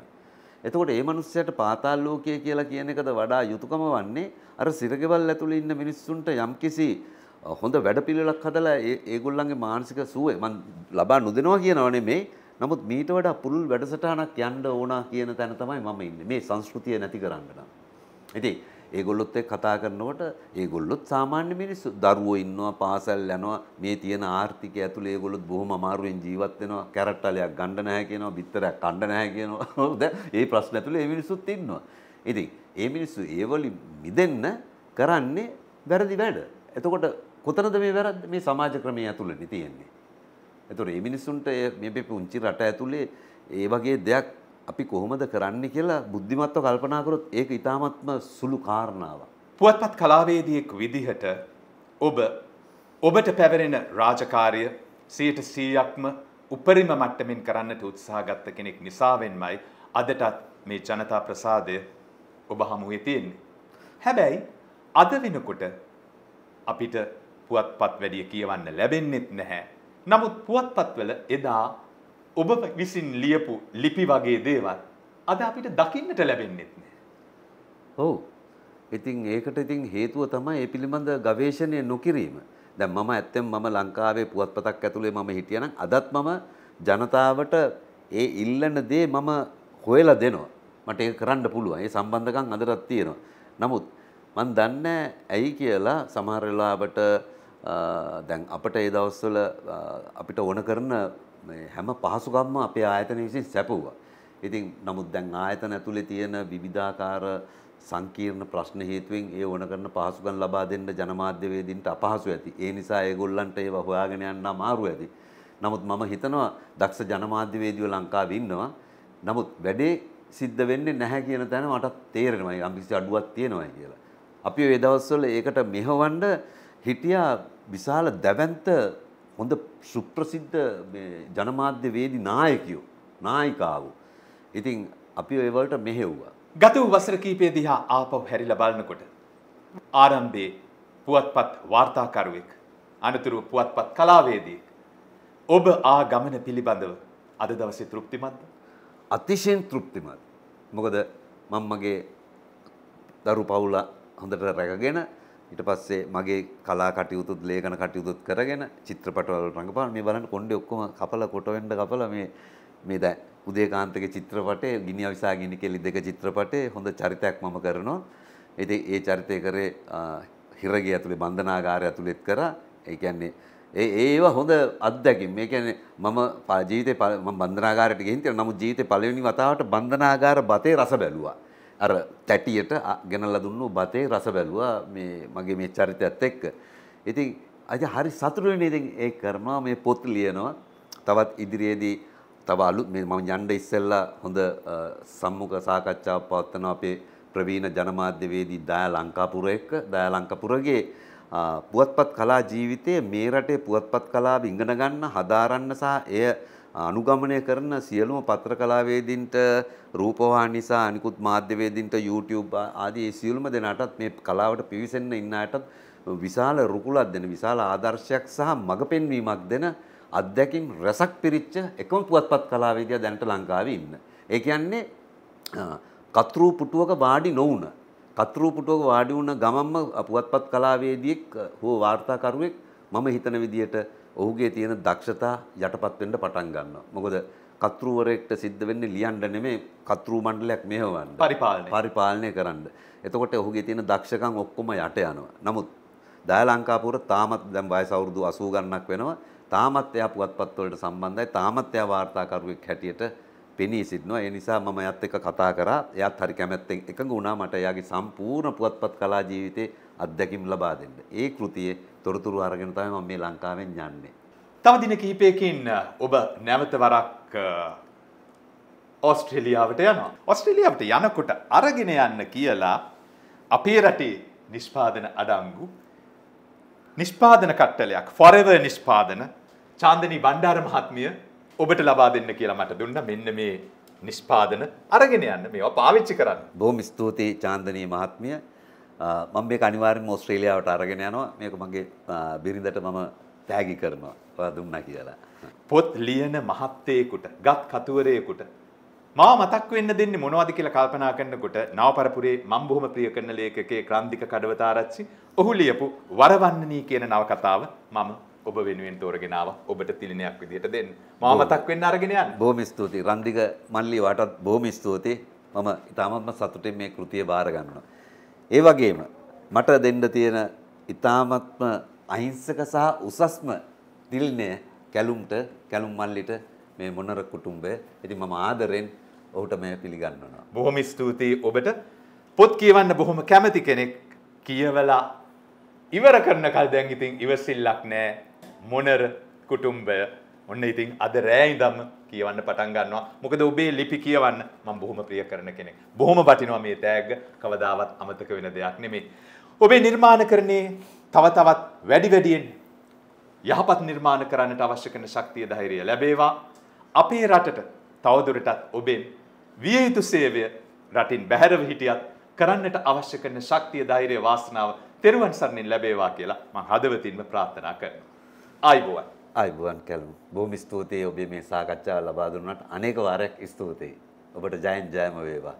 එතකොට ඒ මිනිස්සයාට පාතාල ලෝකය කියලා කියන එකද වඩා යුතුයකම වන්නේ අර සිරගෙවල් ඇතුලේ ඉන්න මිනිස්සුන්ට යම්කිසි හොඳ වැඩපිළිවෙලක් හදලා ඒ ඒගොල්ලන්ගේ මානසික සුවය මන් ලබා නොදෙනවා කියනව නෙමෙයි. නමුත් මීට වඩා පුළුල් වැඩසටහනක් යන්න ඕනා කියන තැන තමයි මම ඉන්නේ. මේ සංස්කෘතිය නැති කරන්න නම්. ඉතින් ඒගොල්ලොත් එක්ක කතා කරනකොට ඒගොල්ලොත් සාමාන්‍ය මිනිස්සු දරුවෝ ඉන්නවා පාසල් යනවා මේ තියෙන ආර්ථිකය ඇතුළේ ඒගොල්ලොත් බොහොම අමාරුවෙන් ජීවත් වෙනවා කැරට්ටලයක් ගන්න නැහැ කියනවා බිත්තරයක් කන්න නැහැ කියනවා දැන් මේ ප්‍රශ්න ඇතුළේ මේ මිනිස්සුත් ඉන්නවා ඉතින් මේ මිනිස්සු ඒවලින් මිදෙන්න කරන්නේ වැරදි වැඩ එතකොට කොතනද මේ වැරද්ද මේ සමාජ ක්‍රමයේ ඇතුළේනේ තියෙන්නේ එතකොට මේ මිනිස්සුන්ට මේ පුංචි රට ඇතුළේ ඒ වගේ දෙයක් අපි කොහොමද කරන්න කියලා බුද්ධිමත්ව කල්පනාකරොත් ඒක ඉතාමත්ම සුළු කාරණාව. පුවත්පත් කලාවේදියෙක් විදිහට ඔබ ඔබට පැවරෙන රාජකාරය සීට සීයක්ම උපරිම මට්ටමින් කරන්නට උත්සාහගත්ත කෙනෙක් නිසාවෙන්මයි අදටත් මේ ජනතා ප්‍රසාදය ඔබ හමුවේ තියෙන්නේ. හැබැයි අද වෙනකොට අපිට පුවත්පත් වැඩිය කියවන්න ලැබෙන්නෙත් නැහැ. නමුත් පුවත්පත්වල එදා ඔබ විසින් ලියපු ලිපි වගේ දේවල් අද අපිට දකින්නට ලැබෙන්නෙත් නෑ. ඔව්. ඉතින් ඒකට ඉතින් හේතුව තමයි මේ පිළිබඳ ගවේෂණය නොකිරීම. දැන් මම ඇත්තෙන් මම ලංකාවේ පුවත්පතක් ඇතුලේ මම හිටියනම් අදත් මම ජනතාවට ඒ ඉල්ලන දේ මම හොයලා දෙනවා. මට ඒක කරන්න පුළුවන්. ඒ සම්බන්ධකම් අදටත් තියෙනවා. නමුත් මන් දන්නේ ඇයි කියලා සමහර වෙලාවට දැන් අපිට ඒ දවස්වල අපිට ඕන කරන හැම පහසුකම්ම අපේ ආයතන විසින් සැපව්වා. ඉතින් නමුත් දැන් ආයතන ඇතුලේ තියෙන විවිධාකාර සංකීර්ණ ප්‍රශ්න හේතුවෙන් ඒ ඕන කරන පහසුකම් ලබා දෙන්න ජනමාධ්‍යවේදීන්ට අපහසු ඇති. ඒ නිසා ඒගොල්ලන්ට ඒව හොයාගෙන යන්න අමාරු ඇති. නමුත් මම හිතනවා දක්ෂ ජනමාධ්‍යවේදීව ලංකාවේ ඉන්නවා. නමුත් වැඩේ සිද්ධ වෙන්නේ නැහැ කියන තැන මට තේරෙනවා. යම්කිසි අඩුවක් තියෙනවා කියලා. අපි ওই දවස්වල ඒකට මෙහවන්න හිටියා විශාල දැවැන්ත හොඳ සුප්‍රසිද්ධ ජනමාධ්‍ය වේදි නායකයෝ නායිකාව. ඉතින් අපි ඒවලට මෙහෙව්වා. ගත වූ වසර කීපය දිහා ආපහු හැරිලා බලනකොට ආරම්භයේ පුවත්පත් වාර්තාකරුවෙක් අනතුරුව පුවත්පත් කලාවේදියෙක් ඔබ ආ ගමන පිළිබඳව අද දවසේ තෘප්තිමත්ද? අතිශයින් තෘප්තිමත්. මොකද මම මගේ දරු පවුල හොඳට රැකගෙන ඊට පස්සේ මගේ කලා කටයුතුත් ලේඛන කටයුතුත් කරගෙන චිත්‍රපටවල රඟපාන මේ බලන්න කොණ්ඩේ ඔක්කොම කපලා කොට වෙන්න කපලා මේ මේ දැන් උදේකාන්තගේ චිත්‍රපටයේ ගිනි අවිසා ගිනි කෙලි දෙක චිත්‍රපටයේ හොඳ චරිතයක් මම කරනවා. ඉතින් ඒ චරිතය කරේ හිරගේ ඇතුලේ බන්ධනාගාරය ඇතුලෙත් කරා. ඒ කියන්නේ ඒ ඒවා හොඳ අත්දැකීම්. මේ කියන්නේ මම ජීවිතේ මම බන්ධනාගාරයට ගිහින් තියෙනවා. නමුත් ජීවිතේ පළවෙනි වතාවට බන්ධනාගාර බතේ රස බැලුවා. අර තැටියට ගෙනල්ල දුන්නු බතේ රස බැලුවා මේ මගේ මේ චරිතයත් එක්ක. ඉතින් අද හරි සතුටුනේ ඉතින් ඒ කරනවා මේ පොත් ලියනවා. තවත් ඉදිරියේදී තව අලුත් මේ මම යන්න ඉස්සෙල්ලා හොඳ සම්මුඛ සාකච්ඡාවක් පවත්වන අපේ ප්‍රවීණ ජනමාධ්‍යවේදී දයා ලංකාපුර එක්ක දයා ලංකාපුරගේ පුවත්පත් කලා ජීවිතයේ මේ රටේ පුවත්පත් කලාව ඉගෙන ගන්න හදාරන්න සහ එය අනුගමනය කරන සියලුම පත්‍ර කලාවේදීන්ට රූපවාහිනී නිසා අනිකුත් මාධ්‍යවේදීන්ට YouTube ආදී ඒ සියලුම දෙනාටත් මේ කලාවට පිවිසෙන්න ඉන්න අයටත් විශාල රුකුලක් දෙන විශාල ආදර්ශයක් සහ මඟ පෙන්වීමක් දෙන අත්දැකීම් රසක් පිරිච්ච එකම පුවත්පත් කලාවේදියා දැනට ලංකාවේ ඉන්න. ඒ කියන්නේ කතරු පුටුවක වාඩි නොවුන කතරු පුටුවක වාඩි වුණ ගමම්ම පුවත්පත් කලාවේදියෙක් හෝ වාර්තාකරුවෙක් මම හිතන විදියට ඔහුගේ තියෙන දක්ෂතා යටපත් වෙන්න පටන් ගන්නවා. මොකද කතුරුවරයෙක්ට සිද්ධ වෙන්නේ ලියන්න නෙමෙයි කතුරු මණ්ඩලයක් මෙහෙවන්න. පරිපාලනය. පරිපාලනය කරන්න. එතකොට ඔහුගේ තියෙන දක්ෂකම් ඔක්කොම යට යනවා. නමුත් දයා ලංකාපුර තාමත් දැන් වයස අවුරුදු 80 ගණනක් වෙනවා. තාමත් එයා පුවත්පත් වලට සම්බන්ධයි. තාමත් එයා වාර්තාකරුවෙක් හැටියට පෙනී සිටිනවා. ඒ නිසා මම එයත් එක්ක කතා කරා. එයාත් හරි කැමැත්තෙන් එකඟ වුණා මට එයාගේ සම්පූර්ණ පුවත්පත් කලා ජීවිතේ අත්දැකීම් ලබා දෙන්න. ඒ කෘතියේ තොරතුරු අරගෙන තමයි මම මේ ලංකාවෙන් යන්නේ. තව දින කිහිපයකින් ඔබ නැවත වරක් ඔස්ට්‍රේලියාවට යනවා. ඔස්ට්‍රේලියාවට යනකොට අරගෙන යන්න කියලා අපේ රටේ නිෂ්පාදන අඩංගු නිෂ්පාදන කට්ටලයක් ෆොරෙවර් නිෂ්පාදන චාන්දනී බණ්ඩාර මහත්මිය ඔබට ලබා දෙන්න කියලා මට දුන්න මෙන්න මේ නිෂ්පාදන අරගෙන යන්න මේවා පාවිච්චි කරන්න. බොහොම ස්තුතියි චාන්දනී මහත්මිය මම මේ අනිවාර්යෙන් ඔස්ට්‍රේලියාවට අරගෙන යනවා මේක මගේ බිරිඳට මම තෑගි කරනවා ඔයා දුන්නා කියලා. පොත් ලියන මහත්තයෙකුට ගත් කතුවරයෙකුට මා මතක් වෙන්න දෙන්නේ මොනවද කියලා කල්පනා කරනකොට නවපරපුරේ මම බොහොම ප්‍රිය කරන ලේඛකේ ක්‍රාන්තික කඩවතාරච්චි ඔහු ලියපු වරවන්නනී කියන නවකතාව මම ඔබ වෙනුවෙන් තෝරගෙනාව ඔබට තිලිනයක් විදිහට දෙන්න මා මතක් වෙන්න අරගෙන යන්න. බොහොම ස්තුතියි රන්දික මල්ලි වාටත් බොහොම ස්තුතියි මම ඉතාමත්ම සතුටින් මේ කෘතිය බාර ගන්නවා. ඒ වගේම මට දෙන්න තියෙන ඉතාමත්ම අහිංසක සහ උසස්ම තිල්නය කැලුම්ට කැලුම් මල්ලිට මේ මොනර කුටුම්බය ඉති මම ආදරෙන් ඔහුට මේ පිළිගන්නවා. බොහොම ස්තුතියි ඔබට පොත් කියවන්න බොහොම කැමති කෙනෙක් කියවලා ඉවර කරන කල් දැන් ඉතින් ඉවසිල්ලක් නෑ මොනර කුටුම්බය ඔන්න ඉතින් අද රෑ ඉඳන්ම කියවන්න පටන් ගන්නවා. මොකද ඔබේ ලිපි කියවන්න මම බොහොම ප්‍රිය කරන කෙනෙක්. බොහොම වටිනවා මේ තෑග්ග කවදාවත් අමතක වෙන දෙයක් නෙමෙයි. ඔබේ නිර්මාණකරණයේ තව තවත් වැඩි වැඩියෙන් යහපත් නිර්මාණ කරන්නට අවශ්‍ය කරන ශක්තිය ධෛර්යය ලැබේවා. අපේ රටට තවදුරටත් ඔබෙන් විය යුතු සේවය රටින් බැහැරව හිටියත් කරන්නට අවශ්‍ය කරන ශක්තිය ධෛර්යය වාසනාව තෙරුවන් සරණින් ලැබේවා කියලා මම හදවතින්ම ප්‍රාර්ථනා කරනවා. ආයිබෝවන් ආයුබෝවන් කැලුම්. බොහොම ස්තුතියි ඔබේ මේ සාකච්ඡාව ලබා දුන්නාට අනේක වාරයක් ස්තුතියි. ඔබට ජයෙන් ජයම වේවා.